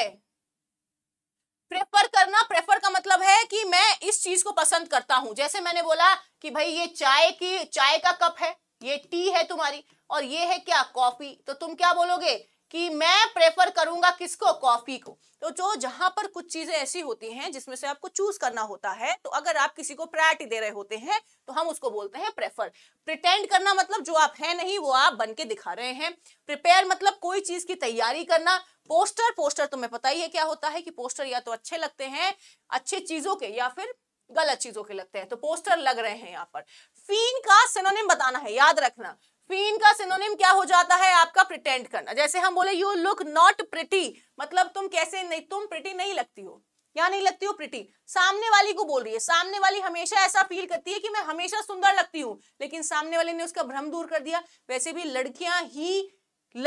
[SPEAKER 1] प्रेफर करना प्रेफर का मतलब है कि मैं इस चीज को पसंद करता हूं जैसे मैंने बोला कि भाई ये चाय की चाय का कप है ये टी है तुम्हारी और ये है क्या कॉफी तो तुम क्या बोलोगे कि मैं प्रेफर करूंगा किसको कॉफी को तो जो जहां पर कुछ चीजें ऐसी होती हैं जिसमें से आपको चूज करना होता है तो अगर आप किसी को प्रायोरिटी दे रहे होते हैं तो हम उसको बोलते हैं प्रेफर प्रिटेंड करना मतलब जो आप हैं नहीं वो आप बन के दिखा रहे हैं प्रिपेयर मतलब कोई चीज की तैयारी करना पोस्टर पोस्टर तुम्हें पता ही है क्या होता है कि पोस्टर या तो अच्छे लगते हैं अच्छे चीजों के या फिर गलत चीजों के लगते हैं तो पोस्टर लग रहे हैं यहाँ पर फीन का सिनोनिम बताना है याद रखना फीन का सिनोनिम क्या हो जाता है आपका प्रिटेंड करना जैसे हम बोले यू लुक नॉट प्रिटी मतलब तुम कैसे नहीं तुम प्रिटी नहीं लगती हो या नहीं लगती हो प्रिटी सामने वाली को बोल रही है सामने वाली हमेशा ऐसा फील करती है कि मैं हमेशा सुंदर लगती हूँ लेकिन सामने वाले ने उसका भ्रम दूर कर दिया वैसे भी लड़कियां ही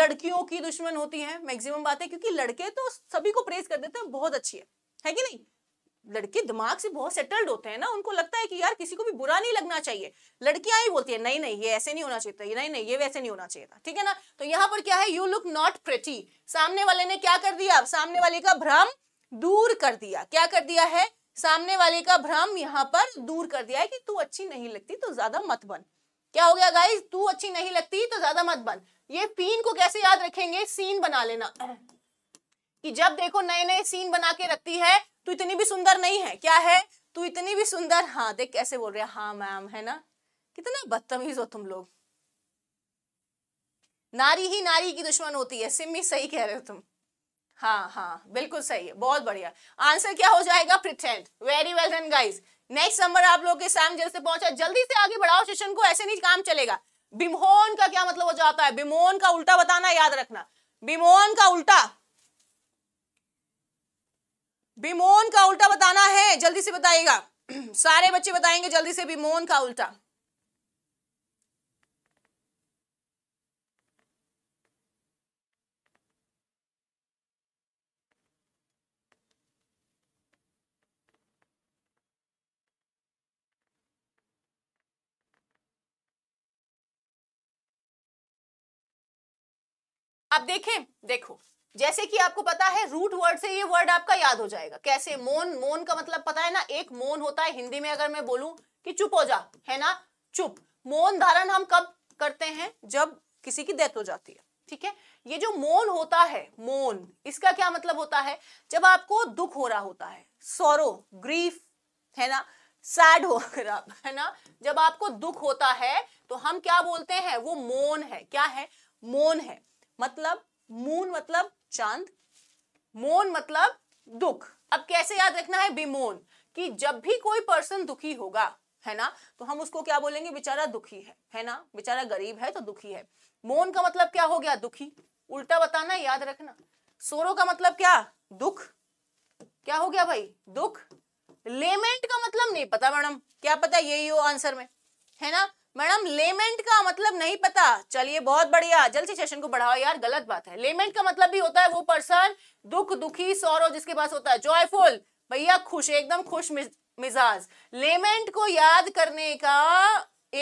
[SPEAKER 1] लड़कियों की दुश्मन होती हैं मैक्सिमम बात है क्योंकि लड़के तो सभी को प्रेज कर देते हैं बहुत अच्छी है है कि नहीं लड़के दिमाग से बहुत सेटल्ड होते हैं ना उनको लगता है कि यार किसी को भी बुरा नहीं लगना चाहिए लड़कियां ही बोलती है नहीं नहीं ये ऐसे नहीं होना चाहिए था ये नहीं नहीं ये वैसे नहीं होना चाहिए था ठीक है ना तो यहाँ पर क्या है यू लुक नॉट प्रेटी सामने वाले ने क्या कर दिया सामने वाले का भ्रम दूर कर दिया क्या कर दिया है सामने वाले का भ्रम यहाँ पर दूर कर दिया है कि तू अच्छी नहीं लगती तो ज्यादा मत बन क्या हो गया गाइज तू अच्छी नहीं लगती तो ज्यादा मत बन ये पीन को कैसे याद रखेंगे सीन बना लेना कि जब देखो नए नए सीन बना के रखती है तू इतनी भी सुंदर नहीं है क्या है तू इतनी भी सुंदर हाँ देख कैसे बोल रहे हाँ मैम है ना कितना बदतमीज हो तुम लोग नारी ही नारी की दुश्मन होती है सिमी सही कह रहे हो तुम हाँ हाँ बिल्कुल सही है बहुत बढ़िया आंसर क्या हो जाएगा pretend very well done guys next number आप लोग के साम जल्द से पहुंचा जल्दी से आगे बढ़ाओ सेशन को ऐसे नहीं काम चलेगा बिमोन का क्या मतलब हो जाता है बिमोन का उल्टा बताना याद रखना बिमोन का उल्टा बिमोन का उल्टा बताना है जल्दी से बताइएगा सारे बच्चे बताएंगे जल्दी से बिमोन का उल्टा अब देखें देखो जैसे कि आपको पता है रूट वर्ड से ये वर्ड आपका याद हो जाएगा कैसे मोन मोन का मतलब पता है ना एक मोन होता है हिंदी में अगर मैं बोलूं कि चुप हो जा है ना चुप मोन धारण हम कब करते हैं जब किसी की डेथ हो जाती है ठीक है ये जो मोन होता है मोन इसका क्या मतलब होता है जब आपको दुख हो रहा होता है सोरो ग्रीफ है ना सैड हो अगर आप है ना जब आपको दुख होता है तो हम क्या बोलते हैं वो मोन है क्या है मोन है मतलब मून मतलब चांद मोन मतलब दुख अब कैसे याद रखना है बिमोन कि जब भी कोई पर्सन दुखी होगा है ना तो हम उसको क्या बोलेंगे बेचारा दुखी है है ना बेचारा गरीब है तो दुखी है मोन का मतलब क्या हो गया दुखी उल्टा बताना याद रखना सोरो का मतलब क्या दुख क्या हो गया भाई दुख लेमेंट का मतलब नहीं पता मैडम क्या पता यही हो आंसर में है ना मैडम लेमेंट का मतलब नहीं पता चलिए बहुत बढ़िया जल्द से सेशन को बढ़ाओ यार गलत बात है लेमेंट का मतलब भी होता है वो पर्सन दुख दुखी सौरव जिसके पास होता है जॉयफुल भैया खुश एकदम खुश मिजाज लेमेंट को याद करने का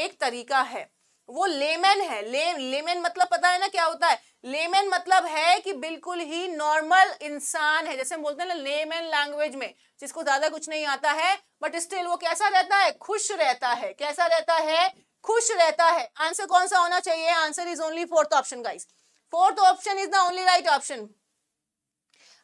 [SPEAKER 1] एक तरीका है वो लेमेन है ले, लेमेन मतलब पता है ना क्या होता है लेमेन मतलब है कि बिल्कुल ही नॉर्मल इंसान है जैसे हम बोलते हैं ना लेमेन लैंग्वेज में जिसको ज्यादा कुछ नहीं आता है बट स्टिल वो कैसा रहता है खुश रहता है कैसा रहता है खुश रहता है आंसर कौन सा होना चाहिए answer is only fourth option guys fourth option is the only right option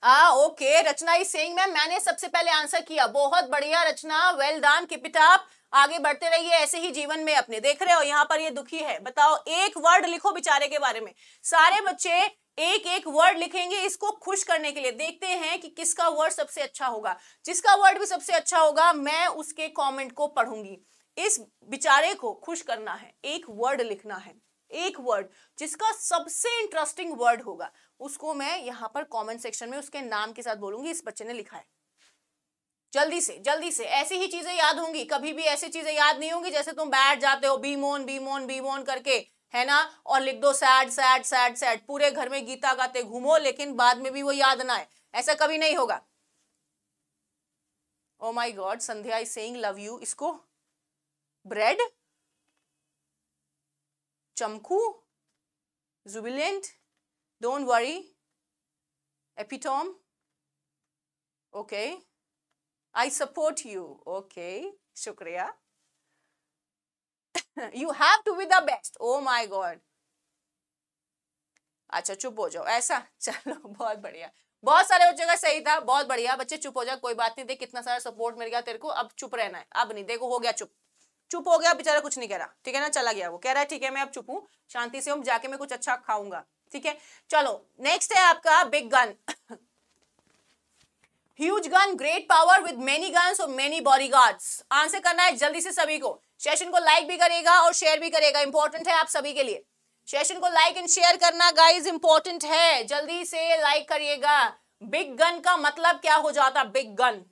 [SPEAKER 1] आ okay Rachna is saying ma'am मैंने सबसे पहले आंसर किया बहुत बढ़िया Rachna well done keep it up आगे बढ़ते रहिए ऐसे ही जीवन में अपने देख रहे हो यहाँ पर ये दुखी है बताओ एक वर्ड लिखो बेचारे के बारे में सारे बच्चे एक एक वर्ड लिखेंगे इसको खुश करने के लिए देखते हैं कि किसका वर्ड सबसे अच्छा होगा जिसका वर्ड भी सबसे अच्छा होगा मैं उसके कमेंट को पढ़ूंगी इस बिचारे को खुश करना है एक वर्ड लिखना है एक वर्ड जिसका सबसे इंटरेस्टिंग वर्ड होगा उसको मैं यहाँ पर कमेंट सेक्शन में उसके नाम के साथ बोलूंगी इस बच्चे ने लिखा है जल्दी से जल्दी से ऐसी ही चीजें याद होंगी कभी भी ऐसी चीजें याद नहीं होंगी जैसे तुम बैठ जाते हो बीमोन बीमोन बीमोन करके है ना और लिख दो सैड सैड सैड सैड पूरे घर में गीता गाते घूमो लेकिन बाद में भी वो याद ना आए ऐसा कभी नहीं होगा oh my God Sandhya is saying love you इसको ब्रेड चमकू jubilant don't worry epitome okay I support you okay शुक्रिया you have to be the best oh my God अच्छा चुप हो जाओ ऐसा चलो बहुत बढ़िया बहुत सारे बच्चों का सही था बहुत बढ़िया बच्चे चुप हो जाओ कोई बात नहीं देख कितना सारा सपोर्ट मिल गया तेरे को अब चुप रहना है अब नहीं देखो हो गया चुप चुप हो गया बेचारा कुछ नहीं कह रहा ठीक है ना चला गया वो कह रहा है ठीक है मैं अब चुप हूँ शांति से हूँ जाके मैं कुछ अच्छा खाऊंगा ठीक है चलो नेक्स्ट है आपका big gun huge gun great power with many guns और मेनी बॉडीगार्ड्स आंसर करना है जल्दी से सभी को सेशन को लाइक भी करेगा और शेयर भी करेगा इंपॉर्टेंट है आप सभी के लिए सेशन को लाइक एंड शेयर करना गाइज इंपॉर्टेंट है जल्दी से लाइक करिएगा बिग गन का मतलब क्या हो जाता बिग गन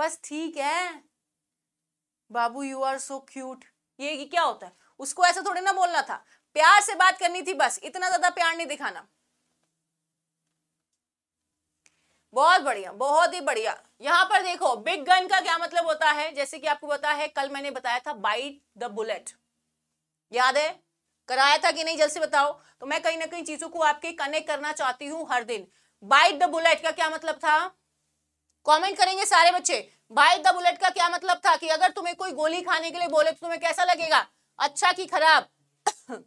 [SPEAKER 1] बस ठीक है बाबू यू आर सो क्यूट ये क्या होता है उसको ऐसा थोड़ी ना बोलना था प्यार से बात करनी थी बस इतना ज्यादा प्यार नहीं दिखाना बहुत बढ़िया बहुत ही बढ़िया यहां पर देखो बिग गन का क्या मतलब होता है जैसे कि आपको पता है कल मैंने बताया था बाइट द बुलेट याद है कराया था कि नहीं जल्द से बताओ तो मैं कहीं ना कहीं चीजों को आपके कनेक्ट करना चाहती हूँ हर दिन बाइट द बुलेट का क्या मतलब था कमेंट करेंगे सारे बच्चे बाय द बुलेट का क्या मतलब था कि अगर तुम्हें कोई गोली खाने के लिए बोले तो तुम्हें कैसा लगेगा अच्छा कि खराब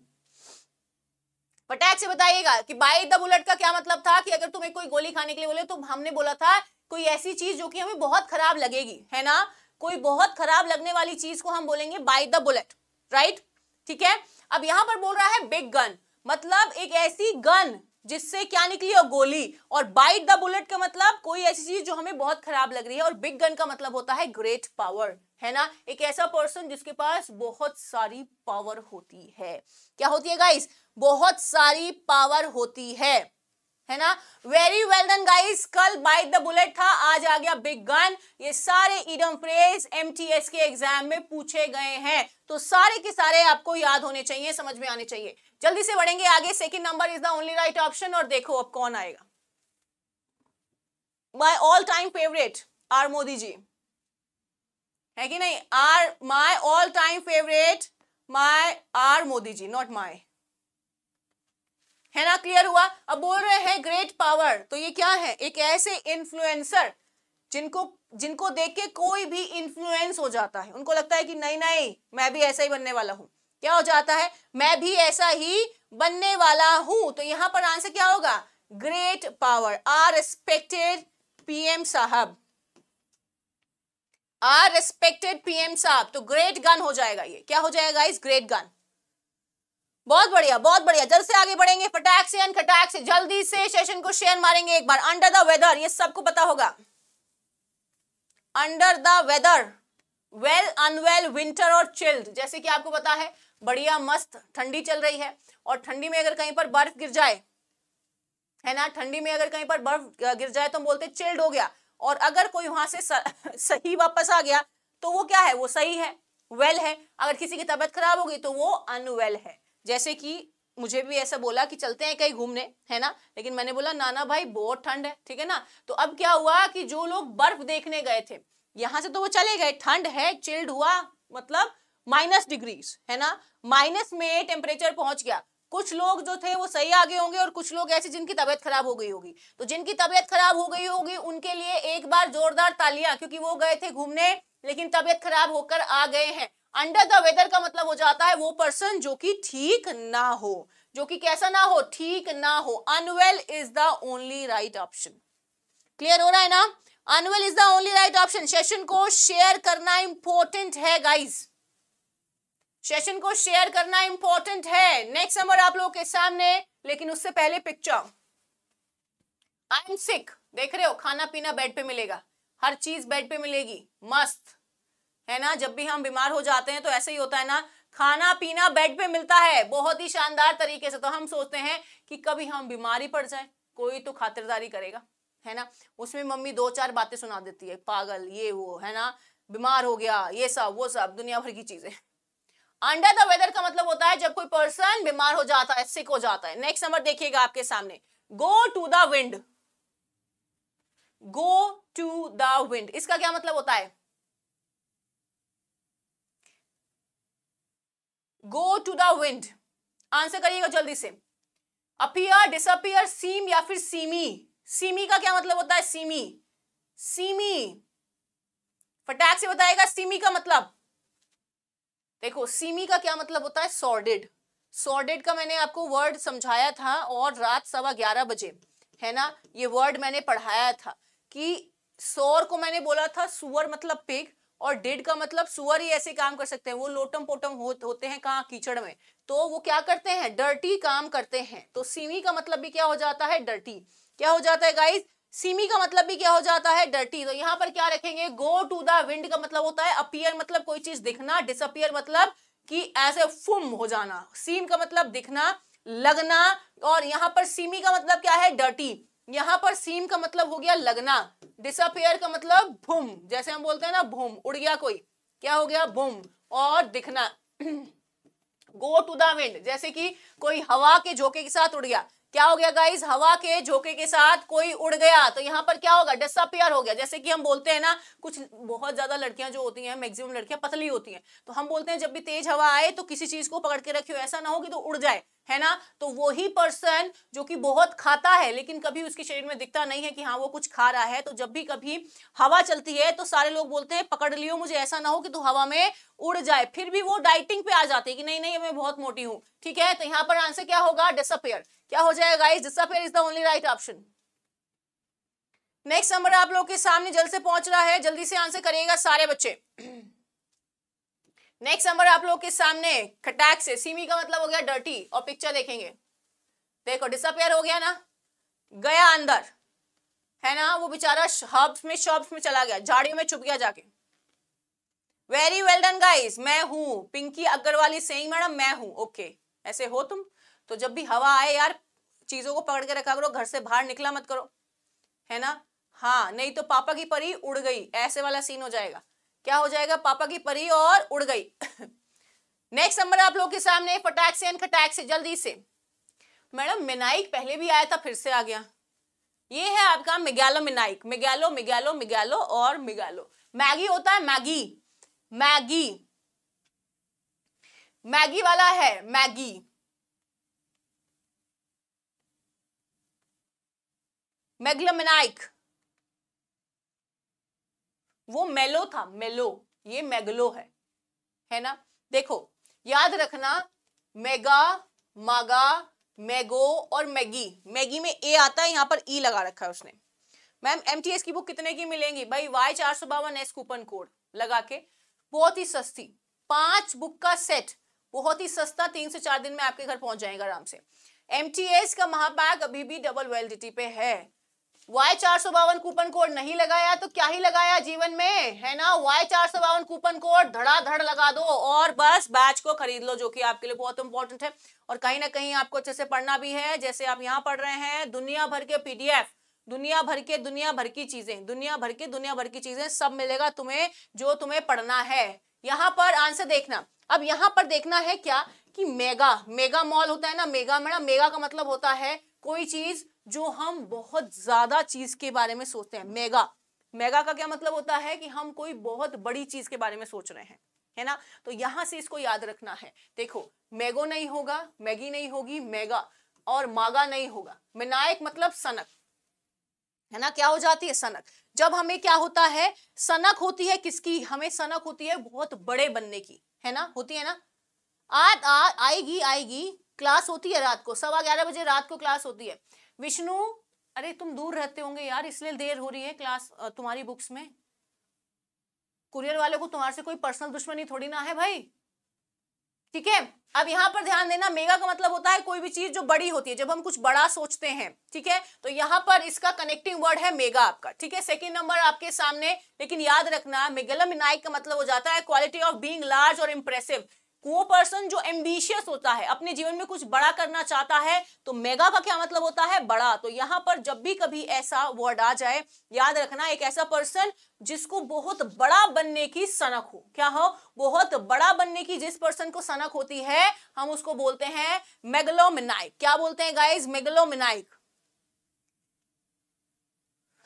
[SPEAKER 1] पटाख से बताइएगा कि बाय द बुलेट का क्या मतलब था कि अगर तुम्हें कोई गोली खाने के लिए बोले तो हमने बोला था कोई ऐसी चीज जो कि हमें बहुत खराब लगेगी है ना कोई बहुत खराब लगने वाली चीज को हम बोलेंगे बाय द बुलेट राइट ठीक है अब यहां पर बोल रहा है बिग गन मतलब एक ऐसी गन जिससे क्या निकली हो गोली और बाइट द बुलेट का मतलब कोई ऐसी चीज जो हमें बहुत खराब लग रही है और बिग गन का मतलब होता है ग्रेट पावर है ना एक ऐसा पर्सन जिसके पास बहुत सारी पावर होती है क्या होती है गाइस बहुत सारी पावर होती है है ना वेरी वेल डन गाइस कल बाइट द बुलेट था आज आ गया बिग गन ये सारे इडम फ्रेज एम के एग्जाम में पूछे गए हैं तो सारे के सारे आपको याद होने चाहिए समझ में आने चाहिए जल्दी से बढ़ेंगे आगे second number is the only right option और देखो अब कौन आएगा my all time favourite are Modi ji है कि नहीं are my all time favourite my are Modi ji not my है ना क्लियर हुआ अब बोल रहे हैं ग्रेट पावर तो ये क्या है एक ऐसे इन्फ्लुएंसर जिनको जिनको देख के कोई भी इन्फ्लुएंस हो जाता है उनको लगता है कि नहीं नहीं मैं भी ऐसा ही बनने वाला हूं क्या हो जाता है मैं भी ऐसा ही बनने वाला हूं तो यहां पर आंसर क्या होगा great power are respected PM साहब आर रेस्पेक्टेड पीएम साहब तो ग्रेट गन हो जाएगा ये क्या हो जाएगा इस ग्रेट गन बहुत बढ़िया बहुत बढ़िया जल्द से आगे बढ़ेंगे फटाक से खटाक से जल्दी से सेशन को शेयर मारेंगे एक बार अंडर द वेदर ये सबको पता होगा under the weather well unwell winter और चिल्ड जैसे कि आपको पता है बढ़िया मस्त ठंडी चल रही है और ठंडी में अगर कहीं पर बर्फ गिर जाए है ना ठंडी में अगर कहीं पर बर्फ गिर जाए तो हम बोलते चिल्ड हो गया और अगर कोई वहां से सही वापस आ गया तो वो क्या है वो सही है वेल है अगर किसी की तबियत खराब होगी तो वो अनवेल है जैसे कि मुझे भी ऐसा बोला कि चलते हैं कहीं घूमने है ना लेकिन मैंने बोला नाना भाई बहुत ठंड है ठीक है ना तो अब क्या हुआ कि जो लोग बर्फ देखने गए थे यहां से तो वो चले गए ठंड है चिल्ड हुआ मतलब माइनस डिग्रीज है ना माइनस में टेम्परेचर पहुंच गया कुछ लोग जो थे वो सही आगे होंगे और कुछ लोग ऐसे जिनकी तबियत खराब हो गई होगी तो जिनकी तबियत खराब हो गई होगी उनके लिए एक बार जोरदार तालियां क्योंकि वो गए थे घूमने लेकिन तबियत खराब होकर आ गए हैं अंडर द वेदर का मतलब हो जाता है वो पर्सन जो कि ठीक ना हो जो कि कैसा ना हो ठीक ना हो unwell is the only right option clear हो रहा है ना unwell is the only right option session को शेयर करना इंपॉर्टेंट है गाइज सेशन को शेयर करना इंपॉर्टेंट है नेक्स्ट नंबर आप लोगों के सामने लेकिन उससे पहले पिक्चर आई एम सिक देख रहे हो खाना पीना बेड पे मिलेगा हर चीज बेड पे मिलेगी मस्त है ना जब भी हम बीमार हो जाते हैं तो ऐसे ही होता है ना खाना पीना बेड पे मिलता है बहुत ही शानदार तरीके से तो हम सोचते हैं कि कभी हम बीमारी पड़ जाए कोई तो खातिरदारी करेगा है ना उसमें मम्मी दो चार बातें सुना देती है पागल ये वो है ना बीमार हो गया ये सब वो सब दुनिया भर की चीजें अंडर द वेदर का मतलब होता है जब कोई पर्सन बीमार हो जाता है सिक हो जाता है नेक्स्ट नंबर देखिएगा आपके सामने go to the wind go to the wind इसका क्या मतलब होता है go to the wind answer करिएगा जल्दी से अपियर डिसअपियर सीम या फिर सीमी सीमी का क्या मतलब होता है सीमी सीमी फटाक से बताएगा सीमी का मतलब देखो सीमी का क्या मतलब होता है सॉर्डेड सॉर्डेड का मैंने आपको वर्ड समझाया था और रात सवा ग्यारह बजे है ना ये वर्ड मैंने पढ़ाया था कि सोर को मैंने बोला था सुअर मतलब पिग और डेड का मतलब सुअर ही ऐसे काम कर सकते हैं वो लोटम पोटम हो, होते हैं कहाँ कीचड़ में तो वो क्या करते हैं डर्टी काम करते हैं तो सीमी का मतलब भी क्या हो जाता है डर्टी क्या हो जाता है गाइस सीमी का मतलब भी क्या हो जाता है डर्टी तो यहां पर क्या रखेंगे गो टू द विंड का मतलब होता है अपियर मतलब कोई चीज दिखना डिसअपियर मतलब कि एज ए फुम हो जाना सीम का मतलब दिखना लगना और यहां पर सीमी का मतलब क्या है डर्टी यहां पर सीम का मतलब हो गया लगना डिसअपियर का मतलब भूम जैसे हम बोलते हैं ना भूम उड़ गया कोई क्या हो गया भूम और दिखना गो टू द विंड जैसे कि कोई हवा के झोंके के साथ उड़ गया क्या हो गया गाइज हवा के झोंके के साथ कोई उड़ गया तो यहाँ पर क्या होगा डिसअपियर हो गया जैसे कि हम बोलते हैं ना कुछ बहुत ज्यादा लड़कियां जो होती हैं मैक्सिमम लड़कियां पतली होती हैं तो हम बोलते हैं जब भी तेज हवा आए तो किसी चीज को पकड़ के रखियो ऐसा ना हो कि तो उड़ जाए है ना तो वही पर्सन जो कि बहुत खाता है लेकिन कभी उसके शरीर में दिखता नहीं है कि हाँ वो कुछ खा रहा है तो जब भी कभी हवा चलती है तो सारे लोग बोलते हैं पकड़ लियो मुझे ऐसा ना हो कि तू हवा में उड़ जाए फिर भी वो डाइटिंग पे आ जाते हैं कि नहीं नहीं मैं बहुत मोटी हूँ ठीक है तो यहाँ पर आंसर क्या होगा डिसअपेयर क्या हो जाएगा guys disappear is the only right option next number आप लोग के सामने जल्द से पहुंच रहा है जल्दी से आंसर करिएगा सारे बच्चे नेक्स्ट नंबर आप लोग के सामने खटाक से सीमी का मतलब हो गया डर्टी और पिक्चर देखेंगे देखो डिसअपेयर हो गया ना गया अंदर है ना वो बेचारा हब्स में शॉप्स में चला गया झाड़ियों में छुप गया जाके वेरी वेल डन गाइस मैं हूं पिंकी अग्रवाली सेंग मैडम मैं हूं ओके okay. ऐसे हो तुम तो जब भी हवा आए यार चीजों को पकड़ के रखा करो घर से बाहर निकला मत करो है ना हाँ नहीं तो पापा की परी उड़ गई ऐसे वाला सीन हो जाएगा क्या हो जाएगा पापा की परी और उड़ गई नेक्स्ट नंबर आप लोग के सामने फटाक से खटाक से जल्दी से मैडम मिनाइक पहले भी आया था फिर से आ गया ये है आपका मिगालो मिनाइक मिगैलो मिगैलो मिगैलो और मिगालो मैगी होता है मैगी मैगी मैगी वाला है मैगी मैग्लोमेनाइक वो मेलो था मेलो ये मैगलो है है ना देखो याद रखना मेगा मागा मैगो और मैगी मैगी में ए आता है यहाँ पर ई e लगा रखा है उसने मैम एमटीएस की बुक कितने की मिलेंगी भाई वाई चार सौ बावन एस कूपन कोड लगा के बहुत ही सस्ती पांच बुक का सेट बहुत ही सस्ता तीन से चार दिन में आपके घर पहुंच जाएगा आराम से एमटीएस का महापैक अभी भी डबल वेलिडिटी पे है वाई चार सौ बावन कूपन कोड नहीं लगाया तो क्या ही लगाया जीवन में है ना वाई चार सौ बावन कूपन कोड धड़ाधड़ लगा दो और बस बैच को खरीद लो जो कि आपके लिए बहुत इंपॉर्टेंट है और कहीं ना कहीं आपको अच्छे से पढ़ना भी है जैसे आप यहाँ पढ़ रहे हैं दुनिया भर के पीडीएफ दुनिया भर के दुनिया भर की चीजें दुनिया भर के दुनिया भर की चीजें सब मिलेगा तुम्हें जो तुम्हें पढ़ना है यहाँ पर आंसर देखना अब यहाँ पर देखना है क्या कि मेगा मेगा मॉल होता है ना मेगा मेरा मेगा का मतलब होता है कोई चीज जो हम बहुत ज्यादा चीज के बारे में सोचते हैं मेगा मेगा का क्या मतलब होता है कि हम कोई बहुत बड़ी चीज के बारे में सोच रहे हैं है ना तो यहां से इसको याद रखना है देखो मैगो नहीं होगा मैगी नहीं होगी मेगा और मागा नहीं होगा मिनायक मतलब सनक है ना क्या हो जाती है सनक जब हमें क्या होता है सनक होती है किसकी हमें सनक होती है बहुत बड़े बनने की है ना होती है ना आज आएगी आएगी क्लास होती है रात को सवा ग्यारह बजे रात को क्लास होती है विष्णु अरे तुम दूर रहते होंगे यार इसलिए देर हो रही है क्लास तुम्हारी बुक्स में कुरियर वाले को तुम्हारे से कोई पर्सनल दुश्मनी थोड़ी ना है भाई ठीक है अब यहाँ पर ध्यान देना मेगा का मतलब होता है कोई भी चीज जो बड़ी होती है जब हम कुछ बड़ा सोचते हैं ठीक है तो यहाँ पर इसका कनेक्टिंग वर्ड है मेगा आपका ठीक है सेकंड नंबर आपके सामने लेकिन याद रखना मेगलम नाइक का मतलब हो जाता है क्वालिटी ऑफ बीइंग लार्ज और इम्प्रेसिव वो पर्सन जो एम्बिशियस होता है अपने जीवन में कुछ बड़ा करना चाहता है तो मेगा का क्या मतलब होता है बड़ा तो यहाँ पर जब भी कभी ऐसा वर्ड आ जाए याद रखना एक ऐसा पर्सन जिसको बहुत बड़ा बनने की सनक हो क्या हो बहुत बड़ा बनने की जिस पर्सन को सनक होती है हम उसको बोलते हैं मेगलोमिनाइक क्या बोलते हैं गाइज मेगलोमिनाइक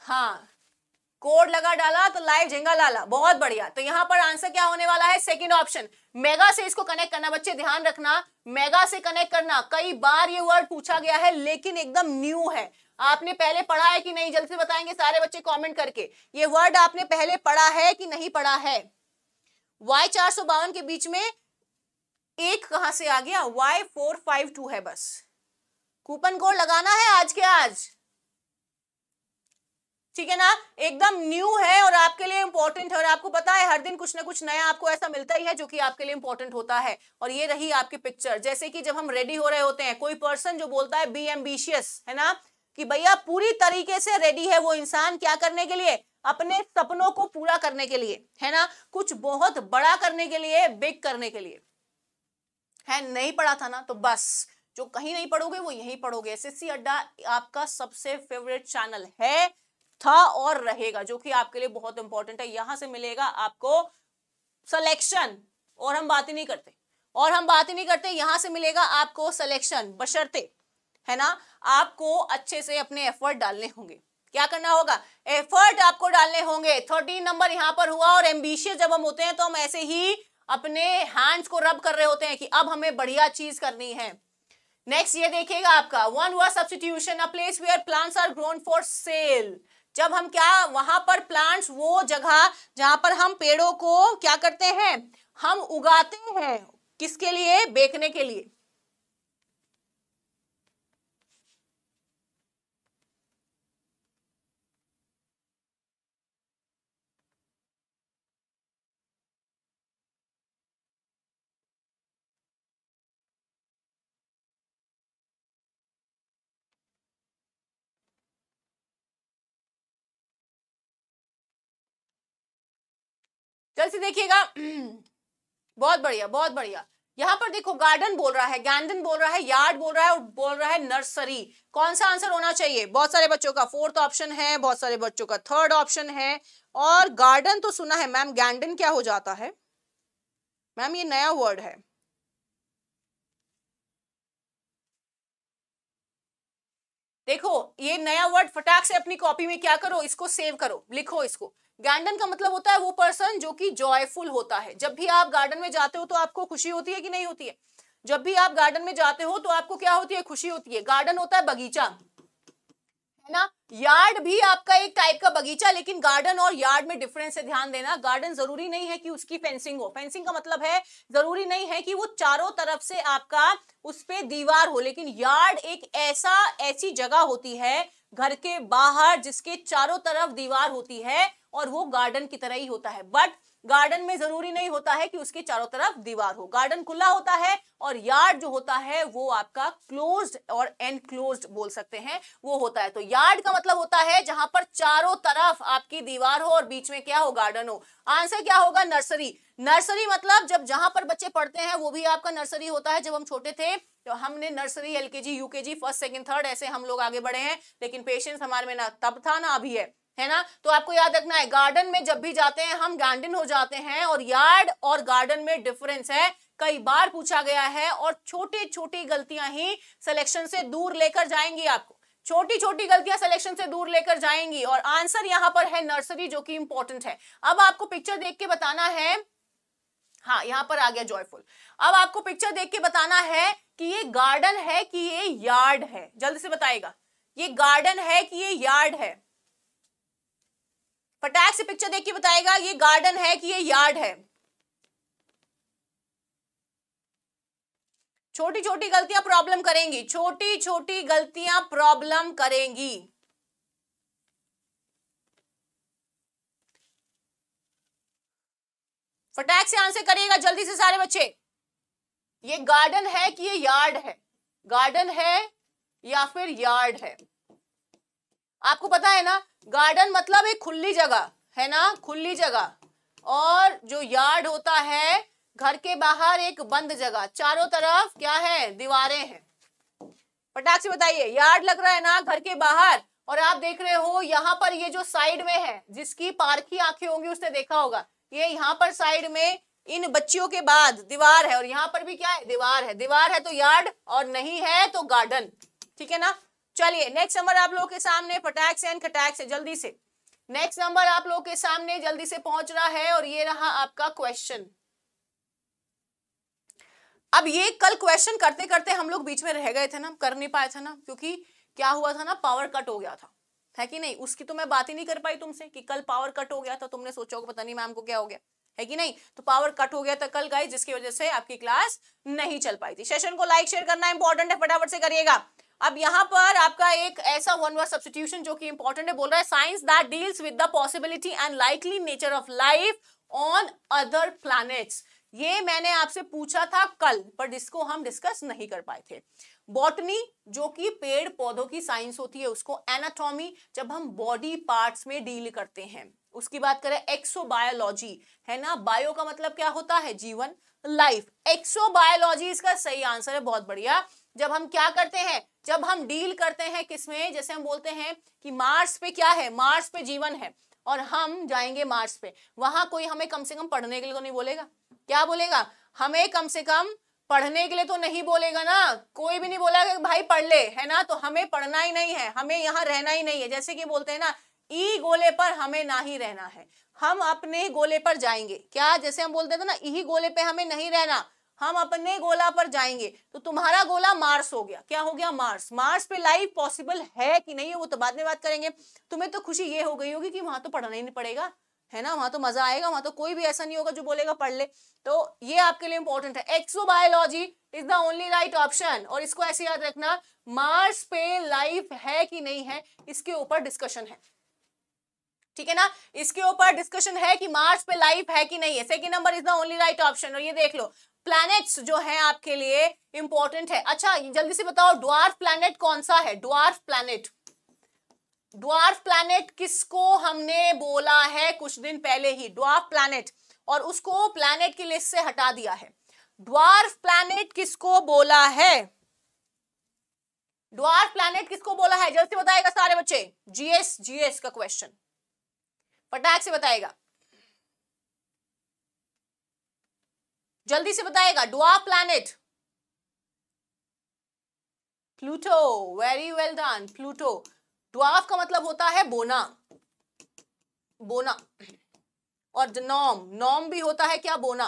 [SPEAKER 1] हाँ कोड लगा डाला तो लाइव झेंगा लाला बहुत बढ़िया तो यहाँ पर आंसर क्या होने वाला है सेकंड ऑप्शन मेगा से इसको कनेक्ट करना बच्चे ध्यान रखना मेगा से कनेक्ट करना कई बार ये वर्ड पूछा गया है लेकिन एकदम न्यू है आपने पहले पढ़ा है कि नहीं जल्दी से बताएंगे सारे बच्चे कॉमेंट करके ये वर्ड आपने पहले पढ़ा है कि नहीं पढ़ा है वाई चार के बीच में एक कहां से आ गया वाई फोर फाइव टू है बस कूपन कोड लगाना है आज के आज ठीक है ना एकदम न्यू है और आपके लिए इंपॉर्टेंट है और आपको पता है हर दिन कुछ ना कुछ नया आपको ऐसा मिलता ही है जो कि आपके लिए इंपॉर्टेंट होता है और ये रही आपकी पिक्चर जैसे कि जब हम रेडी हो रहे होते हैं कोई पर्सन जो बोलता है बी एम्बिशियस है ना कि भैया पूरी तरीके से रेडी है वो इंसान क्या करने के लिए अपने सपनों को पूरा करने के लिए है ना कुछ बहुत बड़ा करने के लिए बिग करने के लिए है नहीं पढ़ा था ना तो बस जो कहीं नहीं पढ़ोगे वो यहीं पढ़ोगे एसएससी अड्डा आपका सबसे फेवरेट चैनल है था और रहेगा जो कि आपके लिए बहुत इंपॉर्टेंट है यहां से मिलेगा आपको सिलेक्शन और हम बात ही नहीं करते और हम बात ही नहीं करते यहां से मिलेगा आपको सिलेक्शन बशर्ते है ना आपको अच्छे से अपने एफर्ट डालने होंगे क्या करना होगा एफर्ट आपको डालने होंगे थर्टीन नंबर यहाँ पर हुआ और एम्बिशियस जब हम होते हैं तो हम ऐसे ही अपने हैंड्स को रब कर रहे होते हैं कि अब हमें बढ़िया चीज करनी है नेक्स्ट ये देखिएगा आपका वन हुआ substitution a place where plants are grown for sale जब हम क्या वहां पर प्लांट्स वो जगह जहां पर हम पेड़ों को क्या करते हैं हम उगाते हैं किसके लिए बेचने के लिए जल्द तो से देखिएगा हम्म, बहुत बढ़िया बहुत बढ़िया यहाँ पर देखो गार्डन बोल रहा है गैंडन बोल रहा है यार्ड बोल रहा है और बोल रहा है नर्सरी कौन सा आंसर होना चाहिए बहुत सारे बच्चों का फोर्थ ऑप्शन है बहुत सारे बच्चों का थर्ड ऑप्शन है और गार्डन तो सुना है मैम गैंडन क्या हो जाता है मैम ये नया वर्ड है देखो ये नया वर्ड फटाक से अपनी कॉपी में क्या करो इसको सेव करो लिखो इसको गैंडन का मतलब होता है वो पर्सन जो कि जॉयफुल होता है जब भी आप गार्डन में जाते हो तो आपको खुशी होती है कि नहीं होती है जब भी आप गार्डन में जाते हो तो आपको क्या होती है खुशी होती है गार्डन होता है बगीचा है ना यार्ड भी आपका एक टाइप का बगीचा लेकिन गार्डन और यार्ड में डिफरेंस है ध्यान देना गार्डन जरूरी नहीं है कि उसकी फेंसिंग हो फेंसिंग का मतलब है जरूरी नहीं है कि वो चारों तरफ से आपका उस पर दीवार हो लेकिन यार्ड एक ऐसा ऐसी जगह होती है घर के बाहर जिसके चारों तरफ दीवार होती है और वो गार्डन की तरह ही होता है बट गार्डन में जरूरी नहीं होता है कि उसके चारों तरफ दीवार हो गार्डन खुला होता है और यार्ड जो होता है वो आपका क्लोज्ड और एनक्लोज्ड बोल सकते हैं वो होता है तो यार्ड का मतलब होता है जहां पर चारों तरफ आपकी दीवार हो और बीच में क्या हो गार्डन हो आंसर क्या होगा नर्सरी नर्सरी मतलब जब जहां पर बच्चे पढ़ते हैं वो भी आपका नर्सरी होता है जब हम छोटे थे तो हमने nursery LKG UKG first second third ऐसे हम लोग आगे बढ़े हैं लेकिन पेशेंस हमारे में ना तब था ना अभी है है ना तो आपको याद रखना है गार्डन में जब भी जाते हैं हम गार्डन हो जाते हैं और यार्ड और गार्डन में डिफरेंस है कई बार पूछा गया है और छोटी छोटी गलतियां ही सिलेक्शन से दूर लेकर जाएंगी आपको छोटी छोटी गलतियां सिलेक्शन से दूर लेकर जाएंगी और आंसर यहां पर है नर्सरी जो कि इंपॉर्टेंट है अब आपको पिक्चर देख के बताना है हाँ यहां पर आ गया जॉयफुल अब आपको पिक्चर देख के बताना है कि ये गार्डन है कि ये यार्ड है जल्द से बताएगा ये गार्डन है कि ये यार्ड है फटाक से पिक्चर देख के बताएगा ये गार्डन है कि ये यार्ड है छोटी छोटी गलतियां प्रॉब्लम करेंगी छोटी छोटी गलतियां प्रॉब्लम करेंगी फटाक से आंसर करिएगा जल्दी से सारे बच्चे ये गार्डन है कि ये यार्ड है गार्डन है या फिर यार्ड है आपको पता है ना गार्डन मतलब एक खुली जगह है ना खुली जगह और जो यार्ड होता है घर के बाहर एक बंद जगह चारों तरफ क्या है दीवारें हैं पटाख से बताइए यार्ड लग रहा है ना घर के बाहर और आप देख रहे हो यहाँ पर ये जो साइड में है जिसकी पारखी आंखें होंगी उसने देखा होगा ये यहाँ पर साइड में इन बच्चियों के बाद दीवार है और यहाँ पर भी क्या है दीवार है दीवार है तो यार्ड और नहीं है तो गार्डन ठीक है ना चलिए नेक्स्ट नंबर आप लोगों के सामने फटैक्स एंड कटैक्स है जल्दी से नेक्स्ट नंबर आप लोगों के सामने जल्दी से पहुंच रहा है और ये रहा आपका क्वेश्चन अब ये कल क्वेश्चन करते करते हम लोग बीच में रह गए थे ना कर नहीं पाए थे ना क्योंकि क्या हुआ था ना पावर कट हो गया था है कि नहीं उसकी तो मैं बात ही नहीं कर पाई तुमसे कि कल पावर कट हो गया था तुमने सोचा होगा पता नहीं मैम को क्या हो गया है कि नहीं तो पावर कट हो गया था कल गाइस जिसकी वजह से आपकी क्लास नहीं चल पाई थी सेशन को लाइक शेयर करना इंपॉर्टेंट है फटाफट से करिएगा अब यहाँ पर आपका एक ऐसा वन वर्ड सब्सटीट्यूशन जो कि इंपॉर्टेंट है बोल रहा है science that deals with the possibility and likely nature of life on other planets ये मैंने आपसे पूछा था कल पर इसको हम डिस्कस नहीं कर पाए थे बॉटनी जो कि पेड़ पौधों की साइंस होती है उसको एनाटॉमी जब हम बॉडी पार्ट्स में डील करते हैं उसकी बात करें एक्सोबायोलॉजी है ना बायो का मतलब क्या होता है जीवन लाइफ एक्सोबायोलॉजी इसका सही आंसर है बहुत बढ़िया जब हम क्या करते हैं जब हम डील करते हैं किसमें जैसे हम बोलते हैं कि मार्स पे क्या है मार्स पे जीवन है और हम जाएंगे मार्स पे वहां कोई हमें कम से कम पढ़ने के लिए तो नहीं बोलेगा क्या बोलेगा हमें कम से कम पढ़ने के लिए तो नहीं बोलेगा ना कोई भी नहीं बोला कि भाई पढ़ ले है ना तो हमें पढ़ना ही नहीं है हमें यहाँ रहना ही नहीं है जैसे कि बोलते हैं ना ई गोले पर हमें ना ही रहना है हम अपने गोले पर जाएंगे क्या जैसे हम बोलते थे ना ई गोले पे हमें नहीं रहना हम अपने गोला पर जाएंगे तो तुम्हारा गोला मार्स हो गया क्या हो गया मार्स मार्स पे लाइफ पॉसिबल है कि नहीं है वो तो बाद में बात करेंगे तुम्हें तो खुशी ये हो गई होगी कि वहां तो पढ़ना ही नहीं पड़ेगा है ना वहां तो मजा आएगा वहां तो कोई भी ऐसा नहीं होगा जो बोलेगा पढ़ ले तो ये आपके लिए इंपॉर्टेंट है exobiology is the only right option और इसको ऐसे याद रखना मार्स पे लाइफ है कि नहीं है इसके ऊपर डिस्कशन है ठीक है ना इसके ऊपर डिस्कशन है कि मार्स पे लाइफ है कि नहीं है second number is the only right option और ये देख लो प्लैनेट्स जो है आपके लिए इंपॉर्टेंट है अच्छा जल्दी से बताओ ड्वार्फ प्लैनेट कौन सा है ड्वार्फ प्लैनेट ड्वार्फ प्लैनेट किसको हमने बोला है कुछ दिन पहले ही ड्वार्फ प्लैनेट और उसको प्लैनेट की लिस्ट से हटा दिया है ड्वार्फ प्लैनेट किसको बोला है ड्वार्फ प्लैनेट किसको बोला है जल्दी से बताएगा सारे बच्चे जीएस जीएस का क्वेश्चन फटाक से बताएगा जल्दी से बताएगा dwarf planet Pluto very well done Pluto dwarf का मतलब होता है बोना बोना और नॉम नॉम भी होता है क्या बोना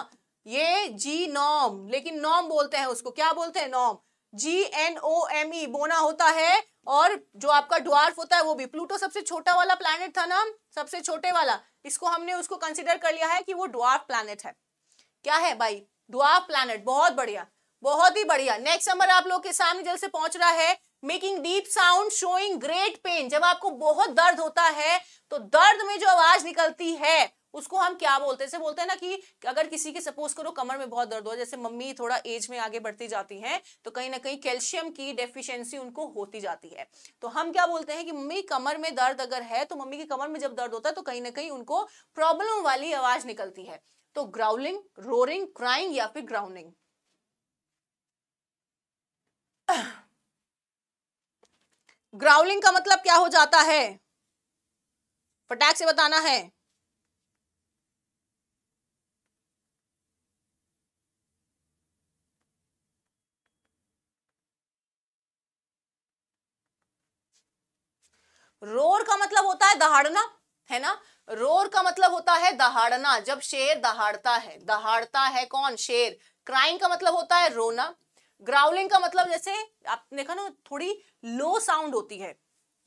[SPEAKER 1] ये जी नॉम लेकिन नॉम बोलते हैं उसको क्या बोलते हैं नॉम G N O M E बोना होता है और जो आपका ड्वार्फ होता है वो भी प्लूटो सबसे छोटा वाला प्लैनेट था ना सबसे छोटे वाला इसको हमने उसको कंसिडर कर लिया है कि वो ड्वार्फ प्लैनेट है क्या है भाई ड्वार प्लैनेट बहुत बढ़िया बहुत ही बढ़िया नेक्स्ट नंबर आप लोग के सामने जल्द से पहुंच रहा है making deep sound showing great pain जब आपको बहुत दर्द होता है तो दर्द में जो आवाज निकलती है उसको हम क्या बोलते हैं बोलते हैं ना कि अगर किसी के सपोज करो कमर में बहुत दर्द हो जैसे मम्मी थोड़ा एज में आगे बढ़ती जाती हैं तो कहीं ना कहीं कैल्शियम की डेफिशिएंसी उनको होती जाती है तो हम क्या बोलते हैं कि मम्मी कमर में दर्द अगर है तो मम्मी की कमर में जब दर्द होता है तो कहीं ना कहीं उनको प्रॉब्लम वाली आवाज निकलती है तो ग्राउलिंग रोरिंग क्राइंग या फिर ग्राउंडिंग ग्राउलिंग का मतलब क्या हो जाता है फटाक से बताना है रोर का मतलब होता है दहाड़ना है ना रोर का मतलब होता है दहाड़ना जब शेर दहाड़ता है दहाड़ता है कौन शेर क्राइंग का मतलब होता है रोना ग्राउलिंग का मतलब जैसे आपने देखा ना थोड़ी लो साउंड होती है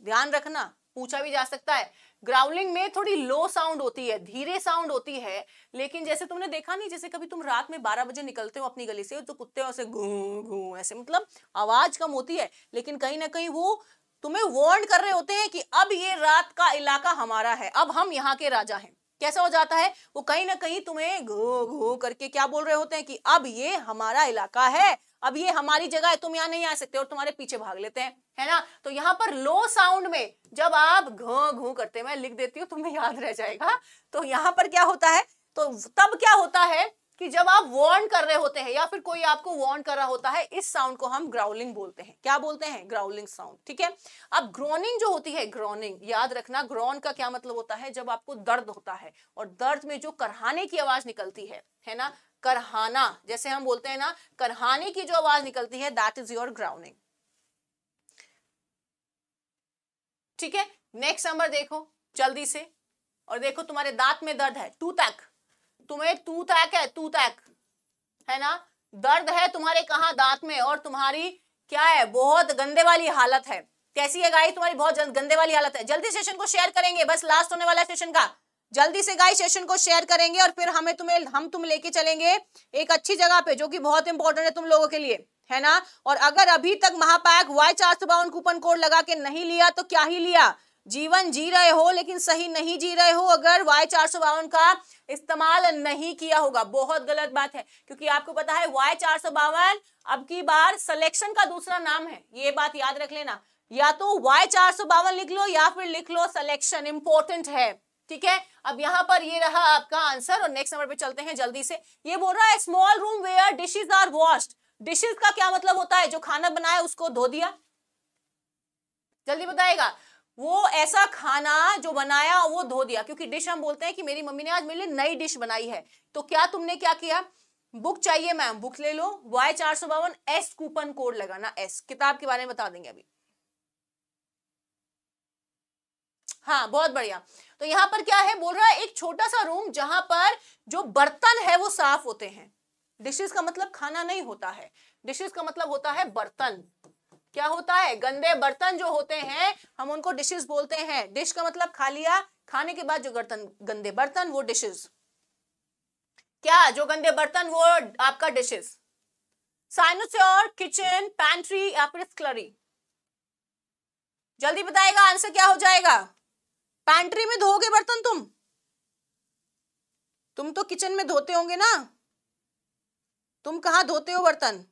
[SPEAKER 1] ध्यान रखना पूछा भी जा सकता है ग्राउलिंग में थोड़ी लो साउंड होती है धीरे साउंड होती है लेकिन जैसे तुमने देखा नहीं जैसे कभी तुम रात में 12 बजे निकलते हो अपनी गली से तो कुत्ते ऐसे घू घू ऐसे मतलब आवाज कम होती है लेकिन कहीं ना कहीं वो तुम्हें वॉर्न कर रहे होते हैं कि अब ये रात का इलाका हमारा है अब हम यहाँ के राजा हैं कैसा हो जाता है वो कहीं ना कहीं तुम्हें घो घो करके क्या बोल रहे होते हैं कि अब ये हमारा इलाका है अब ये हमारी जगह है तुम यहाँ नहीं आ सकते और तुम्हारे पीछे भाग लेते हैं है ना तो यहाँ पर लो साउंड में जब आप घो घो करते मैं लिख देती हूँ तुम्हें याद रह जाएगा तो यहाँ पर क्या होता है तो तब क्या होता है कि जब आप वॉर्न कर रहे होते हैं या फिर कोई आपको वॉर्न कर रहा होता है इस साउंड को हम ग्राउलिंग बोलते हैं क्या बोलते हैं ग्राउलिंग साउंड ठीक है अब ग्रोनिंग जो होती है ग्रोनिंग याद रखना ग्रोन का क्या मतलब होता है जब आपको दर्द होता है और दर्द में जो करहाने की आवाज निकलती है है ना करहाना जैसे हम बोलते हैं ना करहाने की जो आवाज निकलती है दैट इज योर ग्राउनिंग ठीक है नेक्स्ट नंबर देखो जल्दी से और देखो तुम्हारे दांत में दर्द है टू तक तुम्हें तैक है तू तैक है ना दर्द है तुम्हारे कहा दांत में और तुम्हारी क्या है बहुत गंदे वाली हालत है कैसी है गाय तुम्हारी बहुत गंदे वाली हालत है जल्दी सेशन को शेयर करेंगे बस लास्ट होने वाला सेशन का जल्दी से गाय सेशन को शेयर करेंगे और फिर हमें तुम्हें हम तुम लेके चलेंगे एक अच्छी जगह पे जो कि बहुत इंपॉर्टेंट है तुम लोगों के लिए है ना और अगर अभी तक महापैक वाई चार सौ कूपन कोड लगा के नहीं लिया तो क्या ही लिया जीवन जी रहे हो लेकिन सही नहीं जी रहे हो अगर वाई चार सौ बावन का इस्तेमाल नहीं किया होगा बहुत गलत बात है क्योंकि आपको पता है वाई चार सौ बावन अब की बार सिलेक्शन का दूसरा नाम है ये बात याद रख लेना या तो वाई चार सौ बावन लिख लो या फिर लिख लो सिलेक्शन इंपॉर्टेंट है ठीक है अब यहाँ पर ये रहा आपका आंसर और नेक्स्ट नंबर पे चलते हैं जल्दी से ये बोल रहा है small room where dishes are washed dishes का क्या मतलब होता है जो खाना बनाया उसको धो दिया जल्दी बताएगा वो ऐसा खाना जो बनाया वो धो दिया क्योंकि डिश हम बोलते हैं कि मेरी मम्मी ने आज मेरे लिए नई डिश बनाई है तो क्या तुमने क्या किया बुक चाहिए मैम बुक ले लो वाई चार सौ बावन एस कूपन कोड लगाना एस किताब के बारे में बता देंगे अभी हाँ बहुत बढ़िया तो यहाँ पर क्या है बोल रहा है एक छोटा सा रूम जहां पर जो बर्तन है वो साफ होते हैं डिशेस का मतलब खाना नहीं होता है डिशेस का मतलब होता है बर्तन क्या होता है गंदे बर्तन जो होते हैं हम उनको डिशेज बोलते हैं डिश का मतलब खा लिया खाने के बाद जो गर्तन गंदे बर्तन वो डिशेज क्या जो गंदे बर्तन वो आपका डिशेज साइनोस्योर किचन पैंट्री या फिर स्लरी जल्दी बताएगा आंसर क्या हो जाएगा पैंट्री में धोगे बर्तन तुम तुम तो किचन में धोते होंगे ना तुम कहा धोते हो बर्तन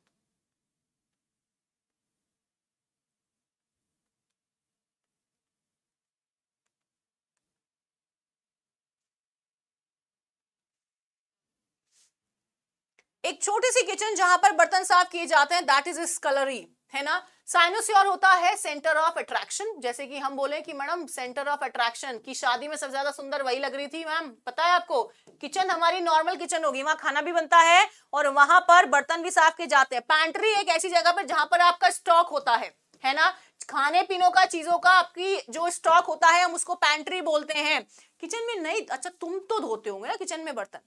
[SPEAKER 1] एक छोटी सी किचन जहां पर बर्तन साफ किए जाते हैं दैट इज स्कलरी है ना साइनोस्योर होता है सेंटर ऑफ अट्रैक्शन जैसे कि हम बोले कि मैडम सेंटर ऑफ अट्रैक्शन की शादी में सबसे ज्यादा सुंदर वही लग रही थी मैम पता है आपको किचन हमारी नॉर्मल किचन होगी वहां खाना भी बनता है और वहां पर बर्तन भी साफ किए जाते हैं पैंट्री एक ऐसी जगह पर जहां पर आपका स्टॉक होता है है ना खाने पीनों का चीजों का आपकी जो स्टॉक होता है हम उसको पैंट्री बोलते हैं किचन में नहीं अच्छा तुम तो धोते होंगे ना किचन में बर्तन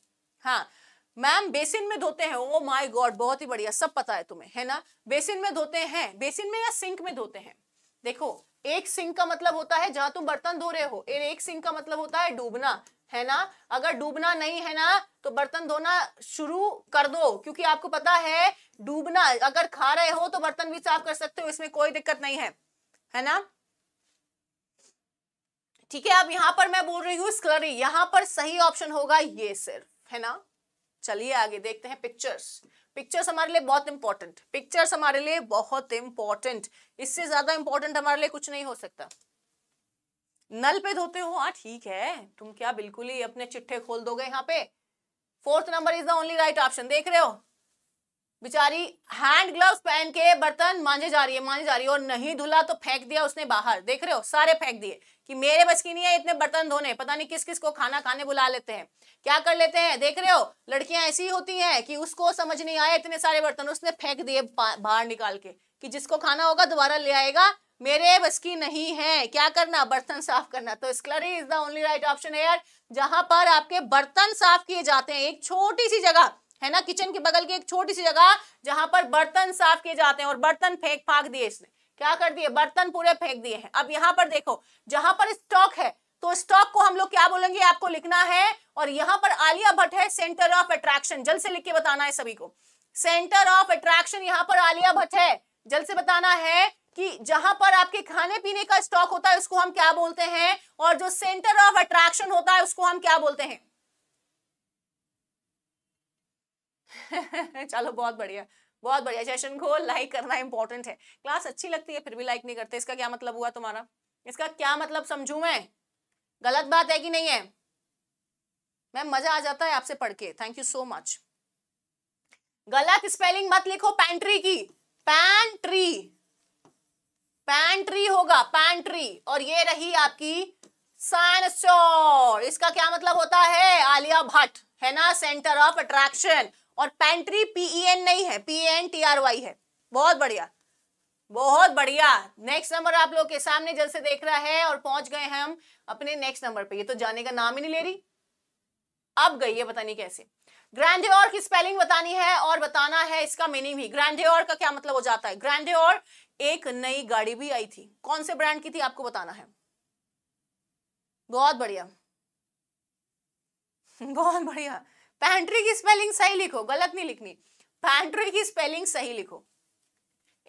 [SPEAKER 1] हाँ मैम बेसिन में धोते हैं ओ माय गॉड बहुत ही बढ़िया सब पता है तुम्हें है ना बेसिन में धोते हैं बेसिन में या सिंक में धोते हैं देखो एक सिंक का मतलब होता है जहां तुम बर्तन धो रहे हो एक सिंक का मतलब होता है डूबना है ना अगर डूबना नहीं है ना तो बर्तन धोना शुरू कर दो क्योंकि आपको पता है डूबना अगर खा रहे हो तो बर्तन भी साफ कर सकते हो इसमें कोई दिक्कत नहीं है है ना ठीक है अब यहां पर मैं बोल रही हूँ स्लरी यहां पर सही ऑप्शन होगा ये सिर्फ है ना चलिए आगे देखते हैं पिक्चर्स पिक्चर्स हमारे लिए बहुत इंपॉर्टेंट पिक्चर्स हमारे लिए बहुत इंपॉर्टेंट इससे ज्यादा इंपॉर्टेंट हमारे लिए कुछ नहीं हो सकता नल पे धोते हो हाँ ठीक है तुम क्या बिल्कुल ही अपने चिट्ठे खोल दोगे यहाँ पे fourth number is the only right option देख रहे हो बेचारी हैंड ग्लव्स पहन के बर्तन मांझे जा रही है मांझे जा रही है और नहीं धुला तो फेंक दिया उसने बाहर देख रहे हो सारे फेंक दिए कि मेरे बस की नहीं है इतने बर्तन धोने पता नहीं किस किस को खाना खाने बुला लेते हैं क्या कर लेते हैं देख रहे हो लड़कियां ऐसी होती हैं कि उसको समझ नहीं आया इतने सारे बर्तन उसने फेंक दिए बाहर निकाल के कि जिसको खाना होगा दोबारा ले आएगा मेरे बस की नहीं है क्या करना बर्तन साफ करना तो scullery is the only right option है यार जहां पर आपके बर्तन साफ किए जाते हैं एक छोटी सी जगह है ना किचन के बगल की एक छोटी सी जगह जहां पर बर्तन साफ किए जाते हैं और बर्तन फेंक फाक दिए इसने क्या कर दिए बर्तन पूरे फेंक दिए हैं अब यहाँ पर देखो जहां पर स्टॉक है तो स्टॉक को हम लोग क्या बोलेंगे आपको लिखना है और यहाँ पर आलिया भट्ट है सेंटर ऑफ अट्रैक्शन जल्द से लिख के बताना है सभी को सेंटर ऑफ अट्रैक्शन यहाँ पर आलिया भट्ट है जल्द से बताना है कि जहां पर आपके खाने पीने का स्टॉक होता है उसको हम क्या बोलते हैं और जो सेंटर ऑफ अट्रैक्शन होता है उसको हम क्या बोलते हैं चलो बहुत बढ़िया बहुत बढ़िया सेशन को लाइक करना इंपॉर्टेंट है क्लास अच्छी लगती है फिर भी लाइक नहीं करते इसका क्या मतलब हुआ तुम्हारा इसका क्या मतलब समझू मैं गलत बात है कि नहीं है मैम मजा आ जाता है आपसे पढ़ के थैंक यू सो मच गलत स्पेलिंग मत लिखो पैंट्री की पैंट्री पैंट्री होगा पैंट्री और ये रही आपकी साइनसोर इसका क्या मतलब होता है आलिया भट्ट है ना सेंटर ऑफ अट्रैक्शन और पैंट्री पीईएन e नहीं है पीएन टी आर वाई है बहुत बढ़िया बहुत बढ़िया नेक्स्ट नंबर आप लोग के सामने जल से देख रहा है और पहुंच गए हैं हम अपने नेक्स्ट नंबर पे ये तो जाने का नाम ही नहीं ले रही अब गई है पता नहीं कैसे ग्रैंडेर की स्पेलिंग बतानी है और बताना है इसका मीनिंग भी ग्रैंडेर का क्या मतलब हो जाता है ग्रैंडेर एक नई गाड़ी भी आई थी कौन से ब्रांड की थी आपको बताना है बहुत बढ़िया बहुत बढ़िया पैंट्री की स्पेलिंग सही लिखो गलत नहीं लिखनी पैंट्री की स्पेलिंग सही लिखो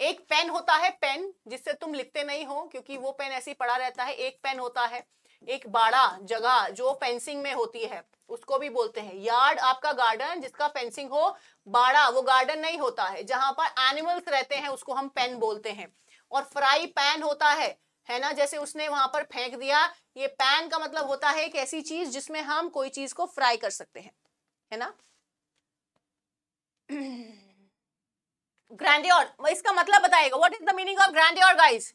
[SPEAKER 1] एक पेन होता है पेन जिससे तुम लिखते नहीं हो क्योंकि वो पेन ऐसे ही पड़ा रहता है एक पेन होता है एक बाड़ा जगह जो फेंसिंग में होती है उसको भी बोलते हैं यार्ड आपका गार्डन जिसका फेंसिंग हो बाड़ा वो गार्डन नहीं होता है जहां पर एनिमल्स रहते हैं उसको हम पेन बोलते हैं और फ्राई पैन होता है है ना जैसे उसने वहां पर फेंक दिया ये पैन का मतलब होता है एक ऐसी चीज जिसमें हम कोई चीज को फ्राई कर सकते हैं है ना ग्रैंडियोर इसका मतलब बताएगा what is the meaning of grandeur guys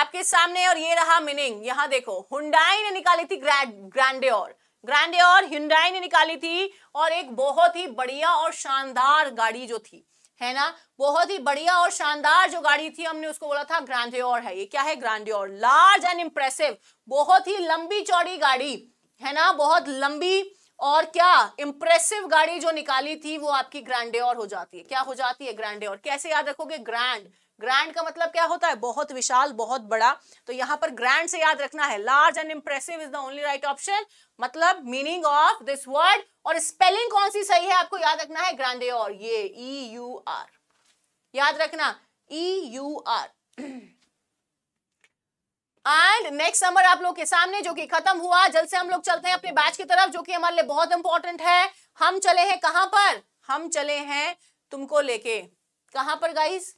[SPEAKER 1] आपके सामने और ये रहा मीनिंग यहाँ देखो हुंडाई ने निकाली थी ग्रैंडियोर ग्रैंडियोर हिंडाई ने निकाली थी और एक बहुत ही बढ़िया और शानदार गाड़ी जो थी है ना बहुत ही बढ़िया और शानदार जो गाड़ी थी हमने उसको बोला था ग्रैंडियोर है ये क्या है ग्रैंडियोर लार्ज एंड इम्प्रेसिव बहुत ही लंबी चौड़ी गाड़ी है ना बहुत लंबी और क्या इंप्रेसिव गाड़ी जो निकाली थी वो आपकी ग्रैंडेर हो जाती है क्या हो जाती है और कैसे याद रखोगे ग्रैंड ग्रैंड का मतलब क्या होता है बहुत विशाल बहुत बड़ा तो यहां पर ग्रैंड से याद रखना है large and impressive is the only right option मतलब मीनिंग ऑफ दिस वर्ड और स्पेलिंग कौन सी सही है आपको याद रखना है ग्रैंडेर ये ई यू आर याद रखना E U R and next number आप लोग के सामने जो कि खत्म हुआ जल्द से हम लोग चलते हैं अपने बैच की तरफ जो कि हमारे लिए बहुत इंपॉर्टेंट है हम चले हैं कहां पर हम चले हैं तुमको लेके कहां पर गाइस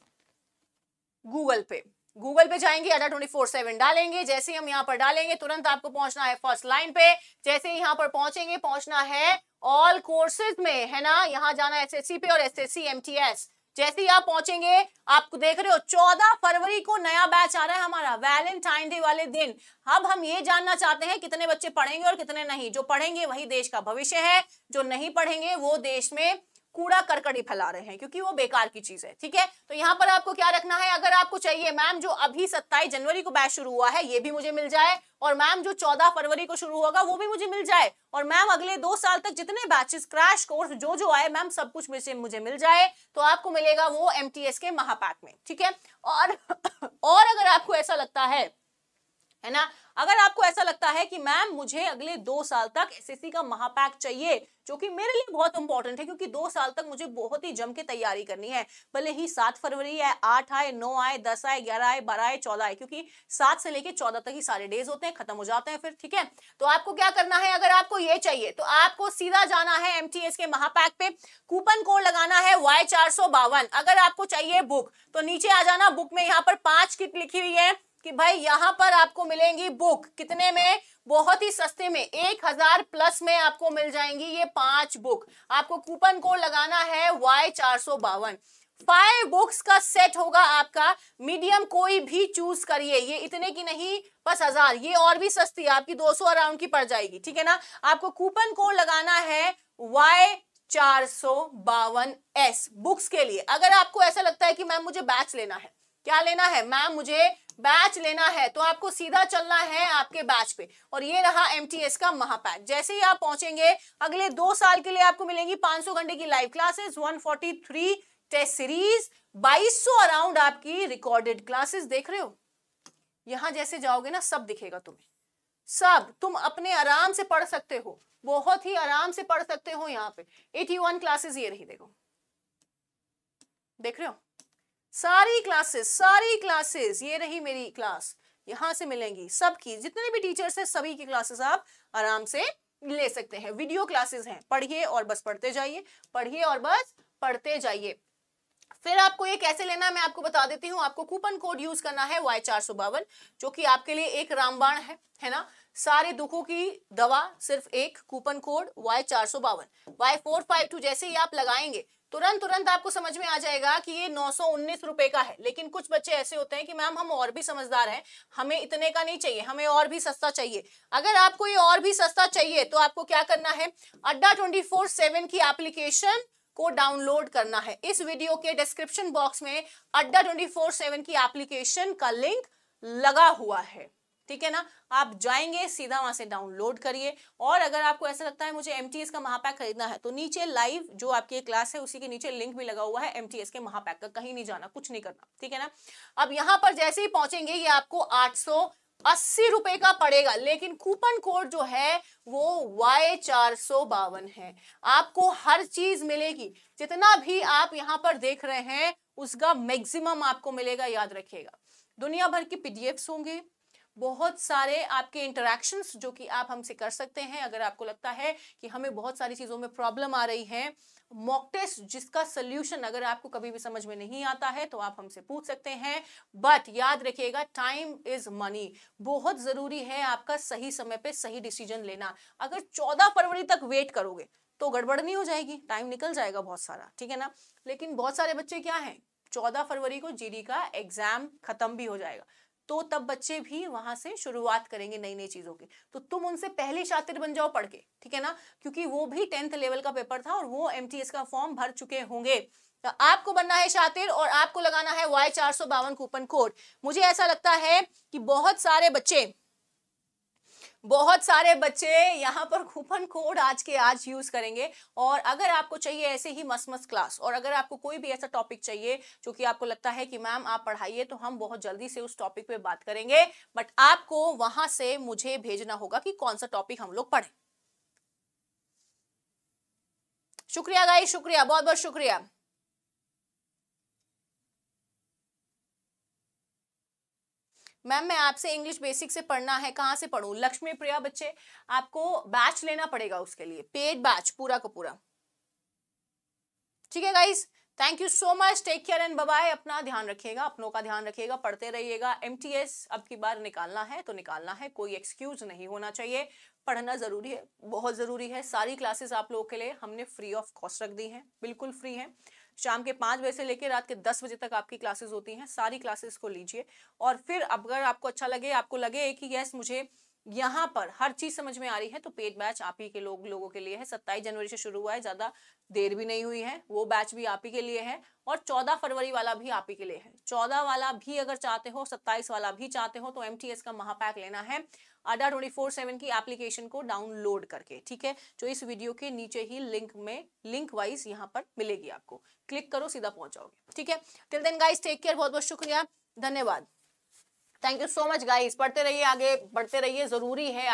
[SPEAKER 1] गूगल पे गूगल पे जाएंगे अडा ट्वेंटी फोर सेवन डालेंगे जैसे ही हम यहाँ पर डालेंगे तुरंत आपको पहुंचना है फर्स्ट लाइन पे जैसे ही यहाँ पर पहुंचेंगे पहुंचना है ऑल कोर्सेज में है ना यहाँ जाना एस एस सी पे और S S C M T S जैसे ही आप पहुंचेंगे आप देख रहे हो चौदह फरवरी को नया बैच आ रहा है हमारा वैलेंटाइन डे वाले दिन अब हम ये जानना चाहते हैं कितने बच्चे पढ़ेंगे और कितने नहीं जो पढ़ेंगे वही देश का भविष्य है जो नहीं पढ़ेंगे वो देश में कूड़ा करकट ही फैला रहे हैं क्योंकि वो बेकार की चीज है ठीक है तो यहाँ पर आपको क्या रखना है अगर आपको चाहिए मैम जो अभी सत्ताईस जनवरी को बैच शुरू हुआ है ये भी मुझे मिल जाए और मैम जो चौदह फरवरी को शुरू होगा वो भी मुझे मिल जाए और मैम अगले दो साल तक जितने बैचेस क्रैश कोर्स जो जो आए मैम सब कुछ मुझे मुझे मिल जाए तो आपको मिलेगा वो एम के महापैक में ठीक है और और अगर आपको ऐसा लगता है है ना अगर आपको ऐसा लगता है कि मैम मुझे अगले दो साल तक एसएससी का महापैक चाहिए जो कि मेरे लिए बहुत इंपॉर्टेंट है क्योंकि दो साल तक मुझे बहुत ही जम के तैयारी करनी है भले ही सात फरवरी आए आठ आए नौ आए दस आए ग्यारह आए बारह आए चौदह आए क्योंकि सात से लेकर चौदह तक ही सारे डेज होते हैं खत्म हो जाते हैं फिर ठीक है तो आपको क्या करना है अगर आपको ये चाहिए तो आपको सीधा जाना है एम के महापैक पे कूपन कोड लगाना है वाई चार अगर आपको चाहिए बुक तो नीचे आ जाना बुक में यहाँ पर पांच किट लिखी हुई है कि भाई यहाँ पर आपको मिलेंगी बुक कितने में बहुत ही सस्ते में एक हजार प्लस में आपको मिल जाएंगी ये पांच बुक आपको कूपन कोड लगाना है वाई चार सौ बावन फाइव बुक्स का सेट होगा आपका मीडियम कोई भी चूज करिए ये इतने की नहीं बस हजार ये और भी सस्ती है आपकी 200 अराउंड की पड़ जाएगी ठीक है ना आपको कूपन कोड लगाना है वाई चार सौ बावन एस बुक्स के लिए अगर आपको ऐसा लगता है कि मैम मुझे बैच लेना है क्या लेना है मैम मुझे बैच लेना है तो आपको सीधा चलना है आपके बैच पे और ये रहा एम का महापैक जैसे ही आप पहुंचेंगे अगले दो साल के लिए आपको मिलेंगी 500 घंटे की live classes 143 test series 2200 around आपकी रिकॉर्डेड क्लासेस देख रहे हो यहां जैसे जाओगे ना सब दिखेगा तुम्हें सब तुम अपने आराम से पढ़ सकते हो बहुत ही आराम से पढ़ सकते हो यहाँ पे एटी वन क्लासेस ये रही देखो देख रहे हो सारी क्लासेस सारी क्लासेस ये रही मेरी क्लास यहाँ से मिलेंगी सबकी जितने भी टीचर्स हैं सभी की क्लासेस आप आराम से ले सकते हैं वीडियो क्लासेस हैं पढ़िए और बस पढ़ते जाइए पढ़िए और बस पढ़ते जाइए फिर आपको ये कैसे लेना है मैं आपको बता देती हूँ आपको कूपन कोड यूज करना है वाई चार सौ बावन जो कि आपके लिए एक रामबाण है है ना सारे दुखों की दवा सिर्फ एक कूपन कोड वाई चार सौ बावन वाई फोर फाइव टू जैसे ही आप लगाएंगे तुरंत तुरंत आपको समझ में आ जाएगा कि ये नौ रुपए का है लेकिन कुछ बच्चे ऐसे होते हैं कि मैम हम और भी समझदार हैं हमें इतने का नहीं चाहिए हमें और भी सस्ता चाहिए अगर आपको ये और भी सस्ता चाहिए तो आपको क्या करना है अड्डा ट्वेंटी फोर सेवन की एप्लीकेशन को डाउनलोड करना है इस वीडियो के डिस्क्रिप्शन बॉक्स में अड्डा ट्वेंटी फोर सेवन की एप्लीकेशन का लिंक लगा हुआ है ठीक है ना आप जाएंगे सीधा वहां से डाउनलोड करिए और अगर आपको ऐसा लगता है मुझे एम का महापैक खरीदना है तो नीचे लाइव जो आपकी क्लास है उसी के नीचे लिंक भी लगा हुआ है एम के महापैक का कहीं नहीं जाना कुछ नहीं करना ठीक है ना अब यहाँ पर जैसे ही पहुंचेंगे ये आपको आठ अस्सी रुपए का पड़ेगा लेकिन कूपन कोड जो है वो वाई चार सौ बावन है आपको हर चीज मिलेगी जितना भी आप यहाँ पर देख रहे हैं उसका मैक्सिमम आपको मिलेगा याद रखिएगा दुनिया भर के पीडीएफ होंगे बहुत सारे आपके इंटरेक्शंस जो कि आप हमसे कर सकते हैं अगर आपको लगता है कि हमें बहुत सारी चीज़ों में प्रॉब्लम आ रही है मॉक टेस्ट जिसका सोल्यूशन अगर आपको कभी भी समझ में नहीं आता है तो आप हमसे पूछ सकते हैं बट याद रखिएगा टाइम इज मनी बहुत ज़रूरी है आपका सही समय पे सही डिसीजन लेना अगर चौदह फरवरी तक वेट करोगे तो गड़बड़ नहीं हो जाएगी टाइम निकल जाएगा बहुत सारा ठीक है ना लेकिन बहुत सारे बच्चे क्या हैं चौदह फरवरी को जीडी का एग्जाम खत्म भी हो जाएगा तो तब बच्चे भी वहां से शुरुआत करेंगे नई नई चीजों की तो तुम उनसे पहले शातिर बन जाओ पढ़ के ठीक है ना क्योंकि वो भी टेंथ लेवल का पेपर था और वो एम का फॉर्म भर चुके होंगे तो आपको बनना है शातिर और आपको लगाना है वाई चार सौ बावन कूपन कोड मुझे ऐसा लगता है कि बहुत सारे बच्चे बहुत सारे बच्चे यहाँ पर कूपन कोड आज के आज यूज करेंगे और अगर आपको चाहिए ऐसे ही मस्त मस्त क्लास और अगर आपको कोई भी ऐसा टॉपिक चाहिए जो कि आपको लगता है कि मैम आप पढ़ाइए तो हम बहुत जल्दी से उस टॉपिक पे बात करेंगे बट आपको वहां से मुझे भेजना होगा कि कौन सा टॉपिक हम लोग पढ़ें शुक्रिया गाई शुक्रिया बहुत बहुत शुक्रिया मैम मैं आपसे इंग्लिश बेसिक से पढ़ना है कहाँ से पढ़ू लक्ष्मी प्रिया बच्चे आपको बैच लेना पड़ेगा उसके लिए पेड बैच पूरा को पूरा ठीक है guys thank you so much take care and bye अपना ध्यान रखिएगा अपनों का ध्यान रखिएगा पढ़ते रहिएगा एम टी एस अब की बार निकालना है तो निकालना है कोई एक्सक्यूज नहीं होना चाहिए पढ़ना ज़रूरी है बहुत ज़रूरी है सारी क्लासेस आप लोगों के लिए हमने फ्री ऑफ कॉस्ट रख दी है बिल्कुल फ्री है शाम के पांच बजे से लेकर रात के दस बजे तक आपकी क्लासेस होती हैं सारी क्लासेस को लीजिए और फिर अगर आपको अच्छा लगे आपको लगे कि यस मुझे यहाँ पर हर चीज समझ में आ रही है तो पेड बैच आप ही के लोग लोगों के लिए है सत्ताईस जनवरी से शुरू हुआ है ज्यादा देर भी नहीं हुई है वो बैच भी आप ही के लिए है और चौदह फरवरी वाला भी आप ही के लिए है चौदह वाला भी अगर चाहते हो सत्ताईस वाला भी चाहते हो तो एम का महापैक लेना है अडा ट्वेंटी फोर सेवन की एप्लीकेशन को डाउनलोड करके ठीक है जो इस वीडियो के नीचे ही लिंक में लिंक वाइज यहाँ पर मिलेगी आपको क्लिक करो सीधा पहुंच जाओगे ठीक है till then guys take care बहुत बहुत शुक्रिया धन्यवाद thank you so much guys पढ़ते रहिए आगे बढ़ते रहिए जरूरी है